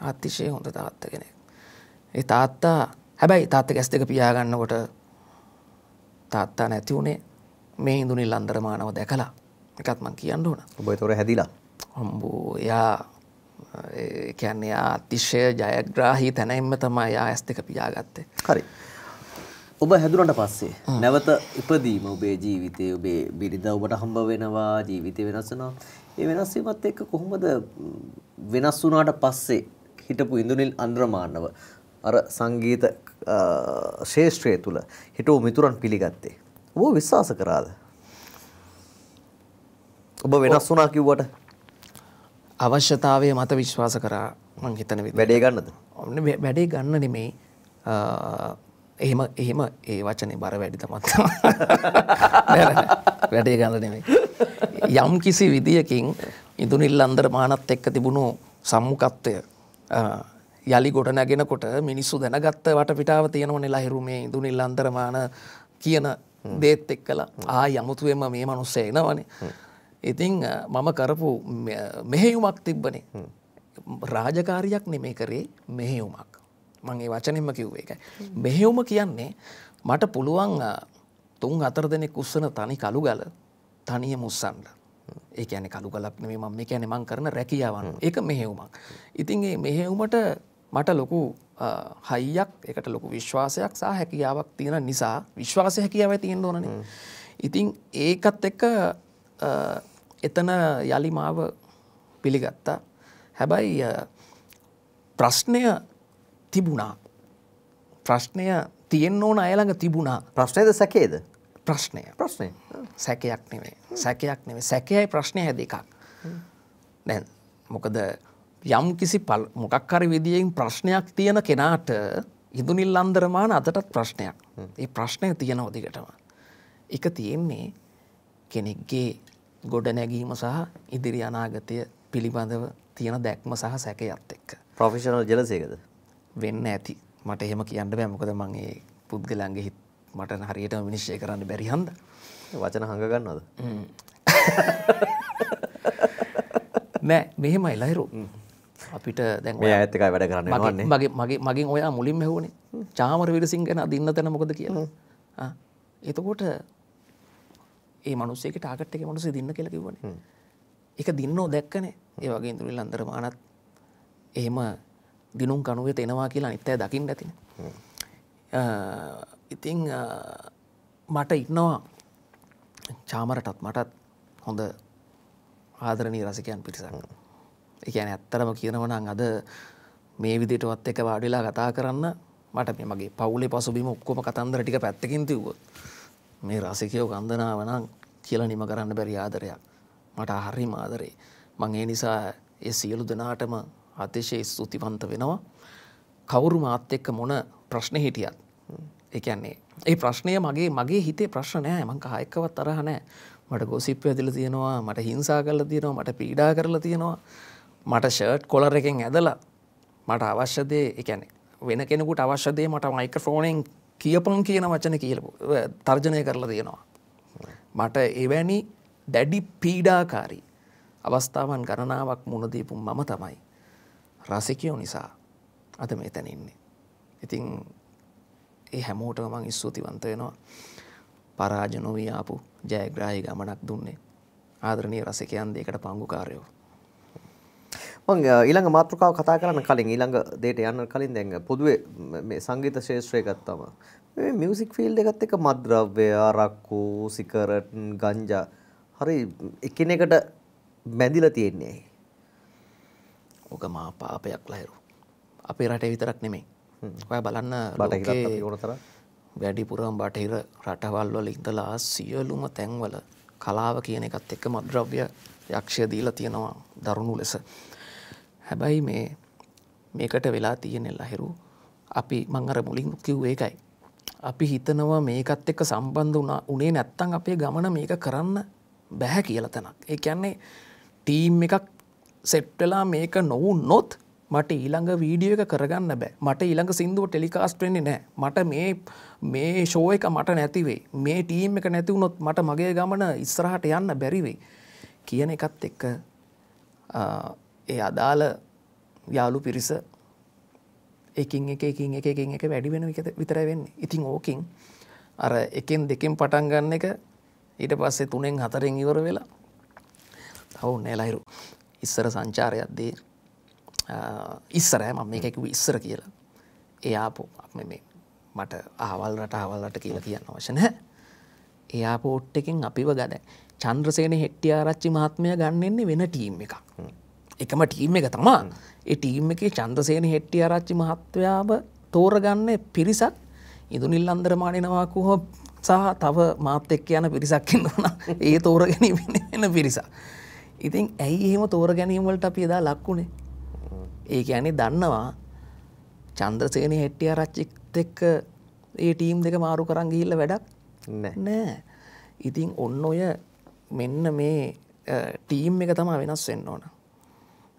අතිශය හොඳ තාත්ත කෙනෙක් ඒ තාත්තා හැබැයි තාත්ත ගැස් දෙක පියාගන්නකොට තාත්තා නැති වුණේ මේ ඉඳුනිල් අන්දරමානව දැකලා එකත් මං කියන්න ඕන ඔබ තොර හැදිලා හම්බෝ එයා කියන්නේ අතිශය ජයග්‍රාහි තැනැම්ම තමයි යා ඇස් දෙක පියාගත්තේ හරි ඔබ හැදුනට පස්සේ නැවත ඉපදීම ඔබේ ජීවිතය ඔබේ බිරිඳ ඔබට හම්බ වෙනවා ජීවිතය වෙනස්සනවා ඒ වෙනස්සීමත් එක්ක කොහොමද වෙනස් වුණාට පස්සේ හිටපු ඉඳුනිල් අන්ද්‍රමාන්නව අර සංගීත ශේෂ්ත්‍රය තුළ හිටෝ මිතුරන් පිළිගත්තේ ඔබ විශ්වාස කරාද ඔබ වෙනස් වුණා කිව්වට අවශ්‍යතාවය මත විශ්වාස කරා මං හිතන වැඩේ ගන්නද ඔන්න වැඩේ ගන්න නෙමේ එහෙම එහෙම ඒ වචනේ බර වැඩි තමත් වැඩේ ගන්න නෙමෙයි. යම් කිසි විදියකින් ඉදුනිල් අන්දර මහනත් එක්ක තිබුණු සම්මුඛත්වය යලි ගොඩ නැගෙනකොට මිනිස්සු දැනගත්ත වටපිටාව තියෙනවනේ ලහිරුමේ ඉදුනිල් අන්දර මහන කියන දේත් එක්කලා ආ යමුතුවෙම මේ මනුස්සය එනවනේ. ඉතින් මම කරපු මෙහෙයුමක් තිබ්බනේ. රාජකාරියක් නෙමේ කරේ මෙහෙයුමක්. මං ඒ වචනෙම කිව්වේ එකයි. මෙහෙවුම කියන්නේ මට පුළුවන් තුන් හතර දෙනෙක් උස්සන තනි කළු ගල තනියම උස්සන්න. ඒ කියන්නේ කළු ගලක් නෙමෙයි මම මේ කියන්නේ මං කරන රැකියාවන්. ඒක මෙහෙවුමක්. ඉතින් මේ මෙහෙවුමට මට ලොකු හයියක් එකට ලොකු විශ්වාසයක් සහ හැකියාවක් තියෙන නිසා විශ්වාසය හැකියාව තියෙන්න ඕනනේ. ඉතින් ඒකත් එක්ක එතන යලි මාව පිළිගත්තා. හැබැයි ප්‍රශ්නය තිබුණා. ප්‍රශ්නය තියෙන් ඕන අයළඟ තිබුණා ප්‍රශ්නයද සැකේද ප්‍රශ්නය ප්‍රශ්නය සැකයක් නෙවේ සැකයක් නෙවේ සැකයයි ප්‍රශ්නය හැද එකක් දැන් මොකද යම් කිසි පල් මොකක්කර විදියෙන් ප්‍රශ්නයක් තියෙන කෙනාට ඉදුනිල් අන්දරමාන අදටත් ප්‍රශ්නයක් ඒ ප්‍රශ්නය තියෙන ඔදිගටම එක තියෙන්නේ කෙනෙක්ගේ ගොඩ නැගීම සහ ඉදිරි අනාගතය පිළිබඳව තියෙන දැක්ම සහ සැකයත් එක්ක ප්‍රොෆෙෂනල් ජලසයකද වෙන්න ඇති මට එහෙම කියන්න බෑ මොකද මං ඒ පුද්ගලන්ගේ හිත් මට හරියට මිනිශ්ය කරන්න බැරි හන්ද වචන හඟගන්නවද නෑ මෙහෙම එලහිරු අපිට දැන් ඇතකයි වැඩ කරන්න මගේ මගේ මගින් ඔයා මුලින් මෙහුණේ චාමර විරසිං ගැන දින්න තැන මොකද කියලා එතකොට ඒ මනුස්සේක ටාකට් එක මනුසේ දින්න කියලා කිව්වනේ එක දින්නෝ දැක්කනේ ඒ වගේ ඉඳුරිල් අන්දරමානත් එහෙම දිනුම් කනුවෙත එනවා කියලා නිත්තය දකිින් නැතින. ඉතිං මට ඉක්නවා චාමරටත් මටත් හොඳ ආදරණී රසිකයන් පිරිසන්න. එකන ඇත්තරම කියනවනං අද මේ විදිටවත් එක වාඩිලා කතා කරන්න මට මේ මගේ පවුලේ පසුබිම ඔක්කොම කතන්දර ටික පැත්තකින් තිව්වොත් මේ රසිකයෝ ගන්දනාවනම් කියල නිම කරන්න බැරි ආදරයක් මට හරි මාදරේ මං ඒ නිසා ඒ සියලු දෙනාටම අතිශය ස්තුතිවන්ත වෙනවා. කවුරු මාත් එක්ක මොන ප්‍රශ්න හිටියත් එකන්නේ ඒ ප්‍රශ්නය මගේ මගේ හිතේ ප්‍රශ්න නෑ මං කායකවත් තරහ නෑ මට ගොසිප් ඇදිල තියෙනවා මට හිංසා කරලා තියෙනවා මට පීඩා කරලා තියෙනවා මට ෂර්ට් කොලර එකෙන් ඇදලා මට අවශ්‍යදය එකැනෙ වෙන කෙනෙකුට අවශ්‍යදේ මට මයිකෆෝනෙන් කියපන් කියන වචන කියලපු තර්ජනය කරලා තියෙනවා. මට එවැනි දැඩි පීඩාකාරී අවස්ථාවන් ගණනාවක් මුණදීපුම් මම තමයි. රසිකයෝ නිසා අද මෙතන ඉන්නේ. ඉතින් ඒ හැමෝටම මං ස්තුතිවන්ත වෙනවා. පරාජ නොවී ආපු ජයග්‍රාහී ගමනක් දුන්නේ. ආදරණීය රසිකයන් දෙයකට පංගුකාරයෝ. මං ඊළඟ මාතෘකාව කතා කරන්න කලින් ඊළඟ දෙයට යන්න කලින් දැන් පොදුවේ මේ සංගීත ශාස්ත්‍රය ගත්තම මේ මියුසික් ෆීල්ඩ් එකත් එක්ක මද්ද්‍රව්‍ය, ආරක්කු, සිගරට්, ගංජා හරි එකිනෙකට බැඳිලා තියෙන්නේ. ඕක මා පාපයක් ලහිරු. අපේ රට විතරක් නෙමේ. ඔය බලන්න බටහිර ඕනතර වැඩිපුරම් බටහිර රටවල්වල ඉඳලා සියලුම තැන්වල කලාව කියන එකත් එක්ක මද්‍රව්‍ය යක්ෂය දීලා තියෙනවා දරුණු ලෙස. හැබැයි මේ මේකට වෙලා තියෙනෙල් අහිරු අපි මංගර මුලින් කිව් ඒකයි. අපි හිතනවා මේකත් එක්ක සම්බන්ධ වුණා උනේ නැත්තං අපේ ගමන මේක කරන්න බැහැ කියල තැනක්. ඒ කියන්නේ ටීම් එකක් සෙට්ටලා මේක නොවුන්නොත් මට ඊළඟ වීඩියෝ එක කරගන්න බෑ මට ඊළඟ සිින්දුව ටෙලිකාස්ට වෙන්නේ නෑ මට මේ මේ ෂෝ එක මට නැතිවේ මේ ටීම් එක නැතිවුණොත් මට මගේ ගමන ඉස්සරහට යන්න බැරිවෙයි කියන එකත් එක්ක ඒ අදාළ යාලු පිරිස එකින් එක එකින් එක එකින් එක වැඩි වෙන විතර වෙන්නේ ඉතිං ඕකින් අර එකෙන් දෙකෙන් පටන් ගන්න එක ඊට පස්සේ තුනෙන් හතරෙන් ඉවර වෙලා තවු නෑලයිරු ඉස්සර සංචාරයක්දේ ඉස්සරෑ ම මේ එකැකිව ඉස්සර කියලා එයාපෝ මේ මට ආවල් රට අවල්ලට කියලා කියන්න වශන එයාපෝට් එකෙන් අපිව ගද චන්ද්‍රසයන හෙට්ටිය ආරච්චි මහත්මය ගන්නෙන්නේ වෙන ටීම් එකක් එකම ටීම් එක තමා ඒ ටීම් එකේ චන්ද්‍රසයන හෙට්ටිය ආරච්චි මහත්වයාව තෝරගන්න පිරිසක් ඉදුනිල් අන්දරමානිනවාකු හෝ සහ තව මාත එක්ක යන පිරිසක් ඉන්නවන ඒ තෝර ගැනීම වෙන පිරිසක්. ඉතින් ඇයි එහෙම තෝර ගැනීමවලට අපි එදා ලක්වුණේ ඒ ඇනි දන්නවා චන්ද්‍රසයන හෙට්ටිය රච්චික්ත එක්ක ඒ ටීම් දෙක මාරු කරන් ගිහිල්ල වැඩක් නෑ ඉතින් ඔන්න ඔය මෙන්න මේ ටීම් එක තමා වෙනස් වෙන්න ඕන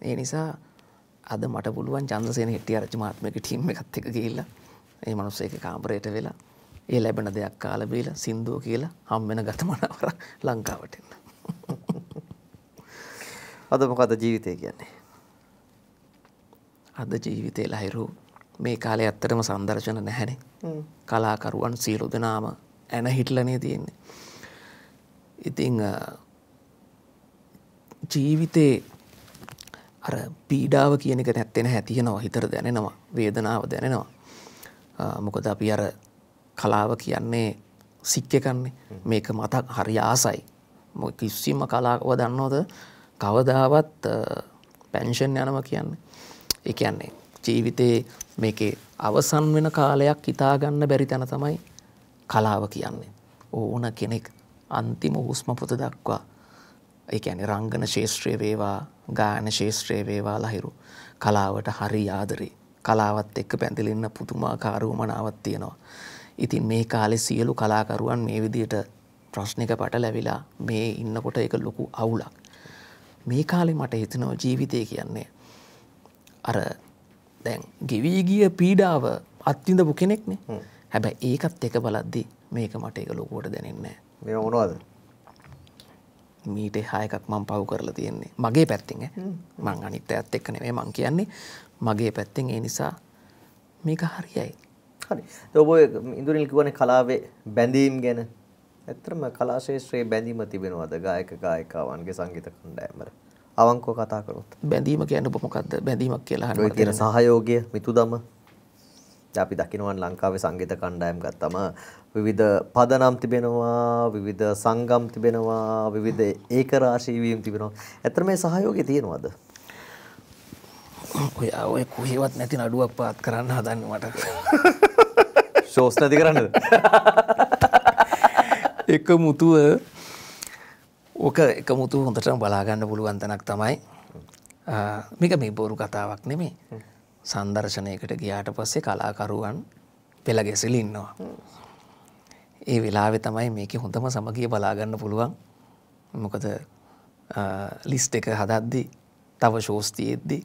ඒ නිසා අද මට පුළුවන් චන්දසයන හෙටිය රච මාත්මක ටීම් එකත් එක ගිහිල්ල ඒ මනුස්ස එක කාම්පරයට වෙලා ඒ ලැබෙන දෙයක් කාලබීල සින්දුව කියලා හම්බෙන ගතමනවර ලංකාවටන්න අද මොකද ජීවිතය කියන්නේ. අද ජීවිතය ලහිරු මේ කාලේ ඇත්තටම සංදර්ශන නැහැනේ කලාකරුවන් සියලු දෙනාම ඇන හිටලනේ තියෙන්නේ. ඉතිං ජීවිතේ අර පීඩාව කියනක නැත්තෙන හැතියෙනවා හිතර දැනෙනවා වේදනාව දැනෙනවා මොකද අපි අර කලාව කියන්නේ සික්්‍යකන්නේ මේක මතක් හරි ආසයි කිසිම කලාව දන්නෝද කවදාවත් පැන්ෂන් යනව කියන්නේ. එකන්නේ ජීවිතයේ මේකේ අවසන් වෙන කාලයක් හිතාගන්න බැරි තැන තමයි කලාව කියන්නේ. ඕන කෙනෙක් අන්තිම හුස්ම පොත දක්වා එකන රංගන ශේෂත්‍රය වේවා ගාන ශේෂත්‍රය වේවා ලහිරු කලාවට හරි ආදරේ කලාවත් එක්ක පැඳලින්න පුතුමා කාරුවමනාවත් තියෙනවා. ඉතින් මේ කාලෙ සියලු කලාකරුවන් මේ විදියට ප්‍රශ්නික පට ලැවිලා මේ ඉන්නකොට එක ලොකු අවුලක්. මේ කාලෙ මට හිතනෝ ජීවිතය කියන්නේ. අර දැන් ගෙවීගිය පීඩාව අත්තිඳපු කෙනෙක්නේ හැබැ ඒකත් එක බලද්දි මේක මට එක ලොකුවට දැනෙන්නේ. මේ ඕනවාද. මීට හායකක් මං පව් කරලා තියෙන්නේ මගේ පැත්තිං මං අනිත්ත ඇත් එක්ක නෙවේ මං කියන්නේ මගේ පැත්තෙන් ඒ නිසා මේක හරියයි. හරි ඔබ ඉදුරිල් කිවන කලාවේ බැඳීම් ගැන ඇත්තටම කලා ශාස්ත්‍රයේ බැඳීම තිබෙනවද ගායක ගායිකාවන්ගේ සංගීත කණ්ඩායමර? අවංකව කතා කරොත්. බැඳීම කියන්නේ ඔබ මොකද්ද? බැඳීමක් කියලා අහනවා. ඔය තියෙන සහයෝගය, මිතුදම. අපි දකිනවා ලංකාවේ සංගීත කණ්ඩායම් ගත්තම විවිධ පදනම් තිබෙනවා, විවිධ සංගම් තිබෙනවා, විවිධ ඒකරාශී වීම් තිබෙනවා. ඇත්තට මේ සහයෝගය තියෙනවද? ඔය ඔය කොහෙවත් නැති නඩුවක් පාත් කරන්න හදන්නේ මට. ෂෝස් නැති කරන්නද? එක මුතුව ඕක එක මුතු හොඳටම බලාගන්න පුළුවන් තැනක් තමයි මේක මේ බොරු කතාවක් නෙමේ සංදර්ශනයකට ගියාට පස්සේ කලාකරුවන් පෙළ ගැසිලින්නවා. ඒ වෙලාවෙ තමයි මේක හොඳම සමගිය බලාගන්න පුළුවන් මොකද ලිස්ට එක හදද්දි තව ශෝස්තියෙද්දි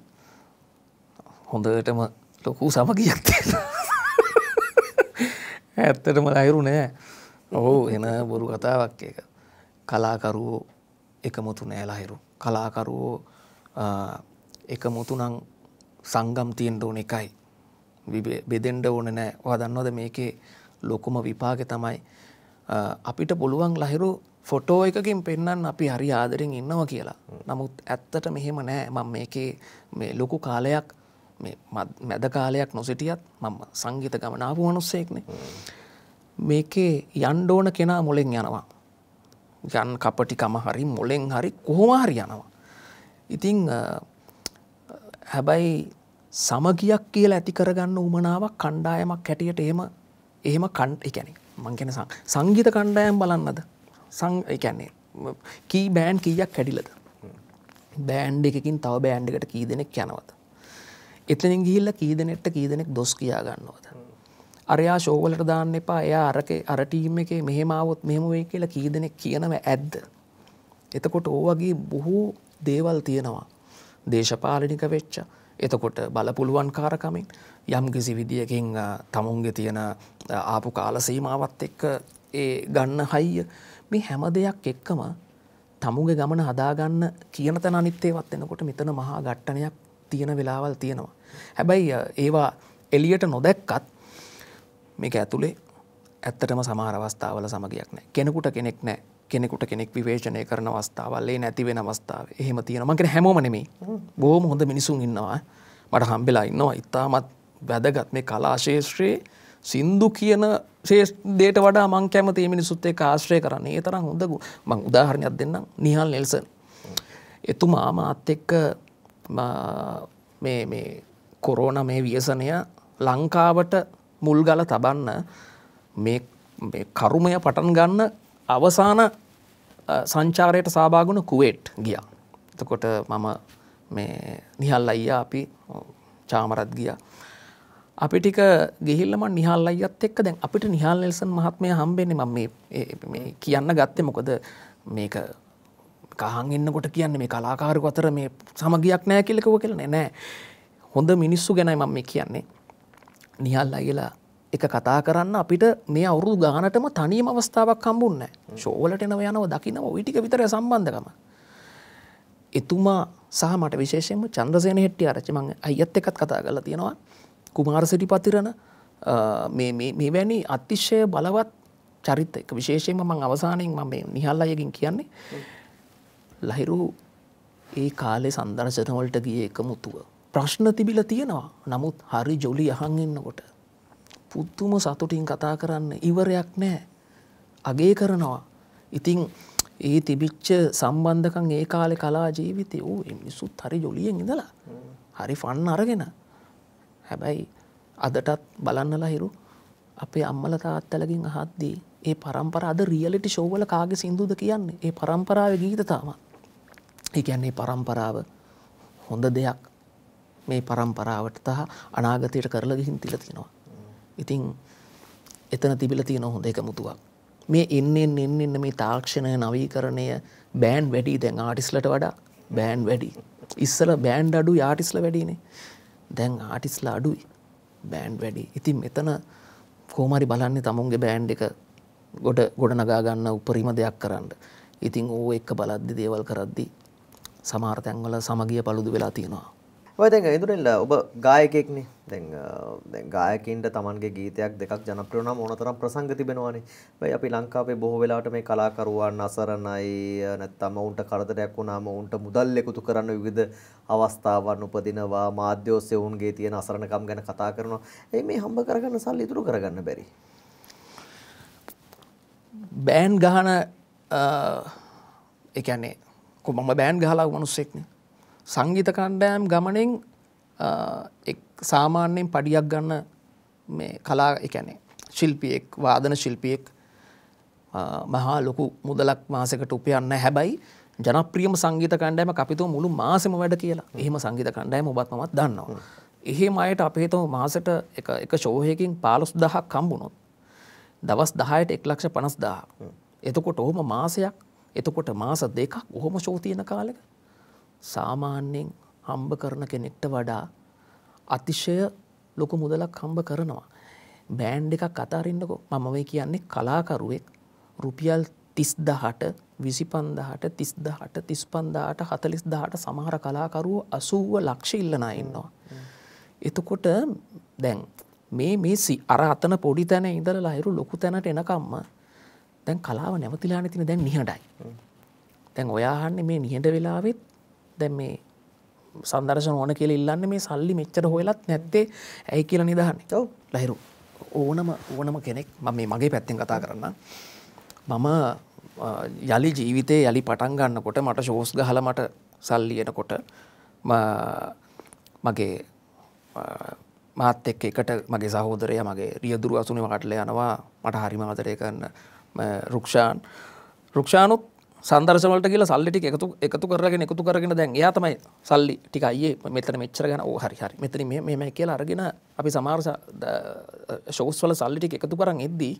හොඳටම ලොකු සමගියක් තියෙන ඇත්තටම අයුරු නෑ ඔහු එන බොරු කතාවක් එක කලාකරුවෝ එකමුතු නෑලහිරු කලාකරුවෝ එකමුතු නං සංගම් තියෙන්ට ඕන එකයි බෙදෙන්ඩ ඕන නෑ වදන්නවද මේකේ ලොකුම විපාග තමයි අපිට පුළුවන් ලහිරු ෆොටෝ එකකින් පෙන්න්න අපි හරි ආදරෙන් ඉන්නවා කියලා නමුත් ඇත්තට මෙහෙම නෑ මං මේකේ මේ ලොකු කාලයක් මැද කාලයක් නොසිටියත් මම සංගීත ගමනාපු මනුස්සෙක්නේ මේකේ යන්න ඕන කෙනා මොලෙන් යනවා. යන් කපටිකම හරි මොලෙන් හරි කොහොමහරි යනවා. ඉතිං හැබැයි සමගියක් කියලා ඇති කරගන්න උමනාවක් කණ්ඩායමක් හැටියට එහෙම එහෙම කණ්ඩ එකැනෙ මංගෙන සංගීත කණ්ඩායම් බලන්නද සංකැන්නේ කී බෑන්් කීයක් හැඩිලද බෑන්් එකකින් තව බෑන්්ඩකට කී දෙනෙක් යනවද එතනින් ගිහිල්ල කී දෙනෙක්ට කී දෙනෙක් දොස් කියා ගන්නවද අරයා ශෝවලට දාන්න එපා එයා අරක අර ටීම් එකේ මෙහෙමාවොත් මෙහෙම වෙයි කියලා කී දෙනෙක් කියනව ඇද්ද. එතකොට ඕ වගේ බොහෝ දේවල් තියෙනවා. දේශපාලනික වෙච්ච. එතකොට බලපුළුවන් කාරකමින් යම් කිසි විදියකින් තමුන්ගේ තියෙන ආපු කාලසීමාවත් එක්ක ඒ ගන්න හයිය මේ හැම දෙයක් එක්කම තමුගේ ගමන හදාගන්න කියන තැන අනිත්තේවත් එනකොට මෙතන මහා ගට්ටනයක් තියෙන වෙලාවල් තියෙනවා. හැබැයි ඒවා එලියට නොදැක්කත් මේක ඇතුළේ ඇත්තටම සමහර අවස්ථාවල සමගියක් නෑ කෙනෙකුට කෙනෙක් නෑ කෙනෙකුට කෙනෙක් විවේශනය කරන අවස්ථාවල්ලේ නැතිවෙන අවස්ථාව එහෙම තියෙන මගේ හැමෝම නෙමේ බෝම හොඳ මිනිසුන් ඉන්නවා මට හම්බෙලා ඉන්නවා ඉතාමත් වැදගත් මේ කලාශේෂත්‍රයේ සින්දු කියන ශේෂ්දේට වඩා මං කැමති මිනිසුත් එක්ක ආශ්‍රය කරන්නේ ඒ තරම් හොඳ මං උදාහරණයක් දෙන්නම් නිහල් නෙල්සන් එතුමා මාත් එක්ක මේ මේ කොරෝනා මේ ව්‍යසනය ලංකාවට මුල් ගල තබන්න මේ කරුමය පටන් ගන්න අවසාන සංචාරයට සභාගුණ කුවේට් ගියා. එතකොට මම මේ නිහල් අයියා අපි චාමරත් ගියා. අපි ටික ගිහිල්ලම නිහල් අයියත් එක්ක දැන් අපිට නිහල් නෙල්සන් මහත්මයා හම්බෙන්නේ මම මේ කියන්න ගත්තේ මොකද මේක කහන් ඉන්නකොට කියන්නේ මේ කලාකාරු අතර මේ සමගියක් නැහැ කියලා කිව්ව කියලා නෑ. හොඳ මිනිස්සු ගැනයි මම මේ කියන්නේ. නිහල් අයිලා එක කතා කරන්න අපිට මේ අවුරුදු ගානටම තනියම අවස්ථාවක් හම්බුන්න ශෝවලට නව යනව දකිනව විටික විතර සම්බන්ධකම. එතුමා සහ මට විශේෂෙන්ම චන්ද්‍රසයන හෙට්ටිය අරචිමං අයත් එකත් කතා කරලා තියෙනවා කුමාර සිටි පතිරණ මෙවැනි අතිශ්‍යය බලවත් චරිත එක විශේෂයෙන්ම මං අවසානයෙන් මම නිහල් අයකින් කියන්නේ ලහිරු ඒ කාලේ සන්දර්ශනවලට ගිය එක මුතුව ප්‍රශ්න තිබිලා තියෙනවා. නමුත් හරි ජොලි අහන් ඉන්නකොට පුදුම සතුටින් කතා කරන්න ඉවරයක් නැහැ. අගේ කරනවා. ඉතින් ඒ තිබිච්ච සම්බන්ධකම් ඒ කාලේ කලා ජීවිතේ ඕ මිනිස්සුත් හරි ජොලියෙන් ඉඳලා. හරි ෆන් අරගෙන. හැබැයි අදටත් බලන්නලා හිරු අපේ අම්මල තාත්තලකින් අහද්දී ඒ පරම්පර අද රියලිටි ශෝවල කාගේ සින්දුද කියන්නේ ඒ පරම්පරාව ගීත තාම. ඒ කියන්නේ පරම්පරාව හොඳ දෙයක් මේ પરම්පරාවට තහ අනාගතයට කරලා ගිහින් තියලා තියෙනවා. ඉතින් එතන තිබිලා තියෙන හොඳ එක මුතුවක්. මේ එන්නෙන් එන්නෙන් මේ තාක්ෂණය නවීකරණය බෑන්ඩ් වැඩි දැන් ආටිස්ලට වඩා බෑන්ඩ් වැඩි. ඉස්සල බෑන්ඩ් අඩුයි ආටිස්ලා වැඩිනේ. දැන් ආටිස්ලා අඩුයි. බෑන්ඩ් වැඩි. ඉතින් මෙතන කොහොම හරි බලන්නේ තමුන්ගේ බෑන්ඩ් එක ගොඩ ගොඩ නගා ගන්න උපරිම දෙයක් කරන්න. ඉතින් ඕ එක්ක බලද්දි දේවල් කරද්දි සමහර තැන්වල සමගිය paludu වෙලා තියෙනවා. ඔයතැන් ඉදුරෙල්ල ඔබ ගායකෙක්න දැන් ගායකින්ට තමන්ගේ ගීතයක් දෙකක් ජනප්‍රියන ඕනතරම් ප්‍රසංග තිබෙනවානේ. වෙයි අපි ලංකාවේ බොහෝ වෙලාවට මේ කලාකරුවන් අසරණයි නැත්නම් ඔවුන්ට කරදරයක් වුණාම ඔවුන්ට මුදල් එකතු කරන්න විවිධ අවස්ථාවන් උපදිනවා. මාධ්‍ය ඔස්සේ ඔවුන්ගේ තියෙන අසරණකම් ගැන කතා කරනවා. ඒ මේ හම්බ කරගන්න සල්ලි ඉතුරු කරගන්න බැරි. බෑන් ගහන ඒ කියන්නේ කොහොමද බෑන් ගහලා මිනිස්සෙක්නේ සංගීත කණ්ඩායම් ගමනෙන් සාමාන්‍යයෙන් පඩියක් ගන්න මේ කලා එකනේ ශිල්පියෙක් වාදන ශිල්පියෙක් මහා ලොකු මුදලක් මාසකට උපයන්න හැබැයි ජනප්‍රියම සංගීත කණ්ඩෑම අපිතු මුළු මාසම වැඩ කියලා එහෙම සංගීත කණ්ඩෑම ඔබත් මත් දන්නවා. එහෙම අයට අපේතම මාසට එක ශෝහයකින් පාලොස් දහක් කම්බුණොත්. දවස් දහයට එක් ලක්ෂ පනස් දා. එතකොට ඔහොම මාසයක් එතකොට මාස දෙකක් ඔහොම ශෝතියන කාලෙක සාමාන්‍යයෙන් හම්බ කරන කෙනෙක්ට වඩා අතිශය ලොකු මුදලක් හම්බ කරනවා. බෑන්් එකක් අතාරන්නකො මමවයි කියන්නේ කලාකරුවෙක් රුපියල් තිස් දහට විසි පන්දහට තිස් දහට තිස් පන්දාට හතලිස් දහට සමහර කලාකරුව අසුව ලක්ෂ ඉල්ලනා ඉන්නවා. එතකොට දැන් මේ මේසි අර අතන පොඩි තැන ඉඳල ලහිරු ලොකු තැනට එනකම්ම දැන් කලාව නැවතිලා නැතින දැන් නිහඬයි. දැන් ඔයාහන්නේ මේ නිහඬ වෙලාවෙත් දැ මේ සන්දර්ශන ඕන කියල ඉල්ලන්න මේ සල්ලි මෙච්චර හොයලත් නැත්තේ ඇයි කියල නිදහන්න ඔව ලහිරු ඕනම ඕනම කෙනෙක් ම මේ මගේ පැත්තෙන් කතා කරන්න මම යළි ජීවිතය යළි පටන් ගන්නකොට මට ශෝස් ගහල මට සල්ලියනකොට මගේ මාත් එක් එකට මගේ සහෝදරය මගේ රියදුරු අසුන වටල යනවා මට හරිම අදරය කරන්න රුක්ෂාන් රුක්ෂානුත් සදර්ශවලට කියලා සල්ලි ටික එකතු එකතු කරගෙන එකතු කරගෙන දැන් එයා තමයි සල්ලි ටික අයියේ මෙතන මෙච්චර ගන්න ඕ හරි හරි මෙතන මේ මෙහෙමයි කියලා අරගෙන අපි සමහර ෂෝස් වල සල්ලි ටික එකතු කරන් එද්දී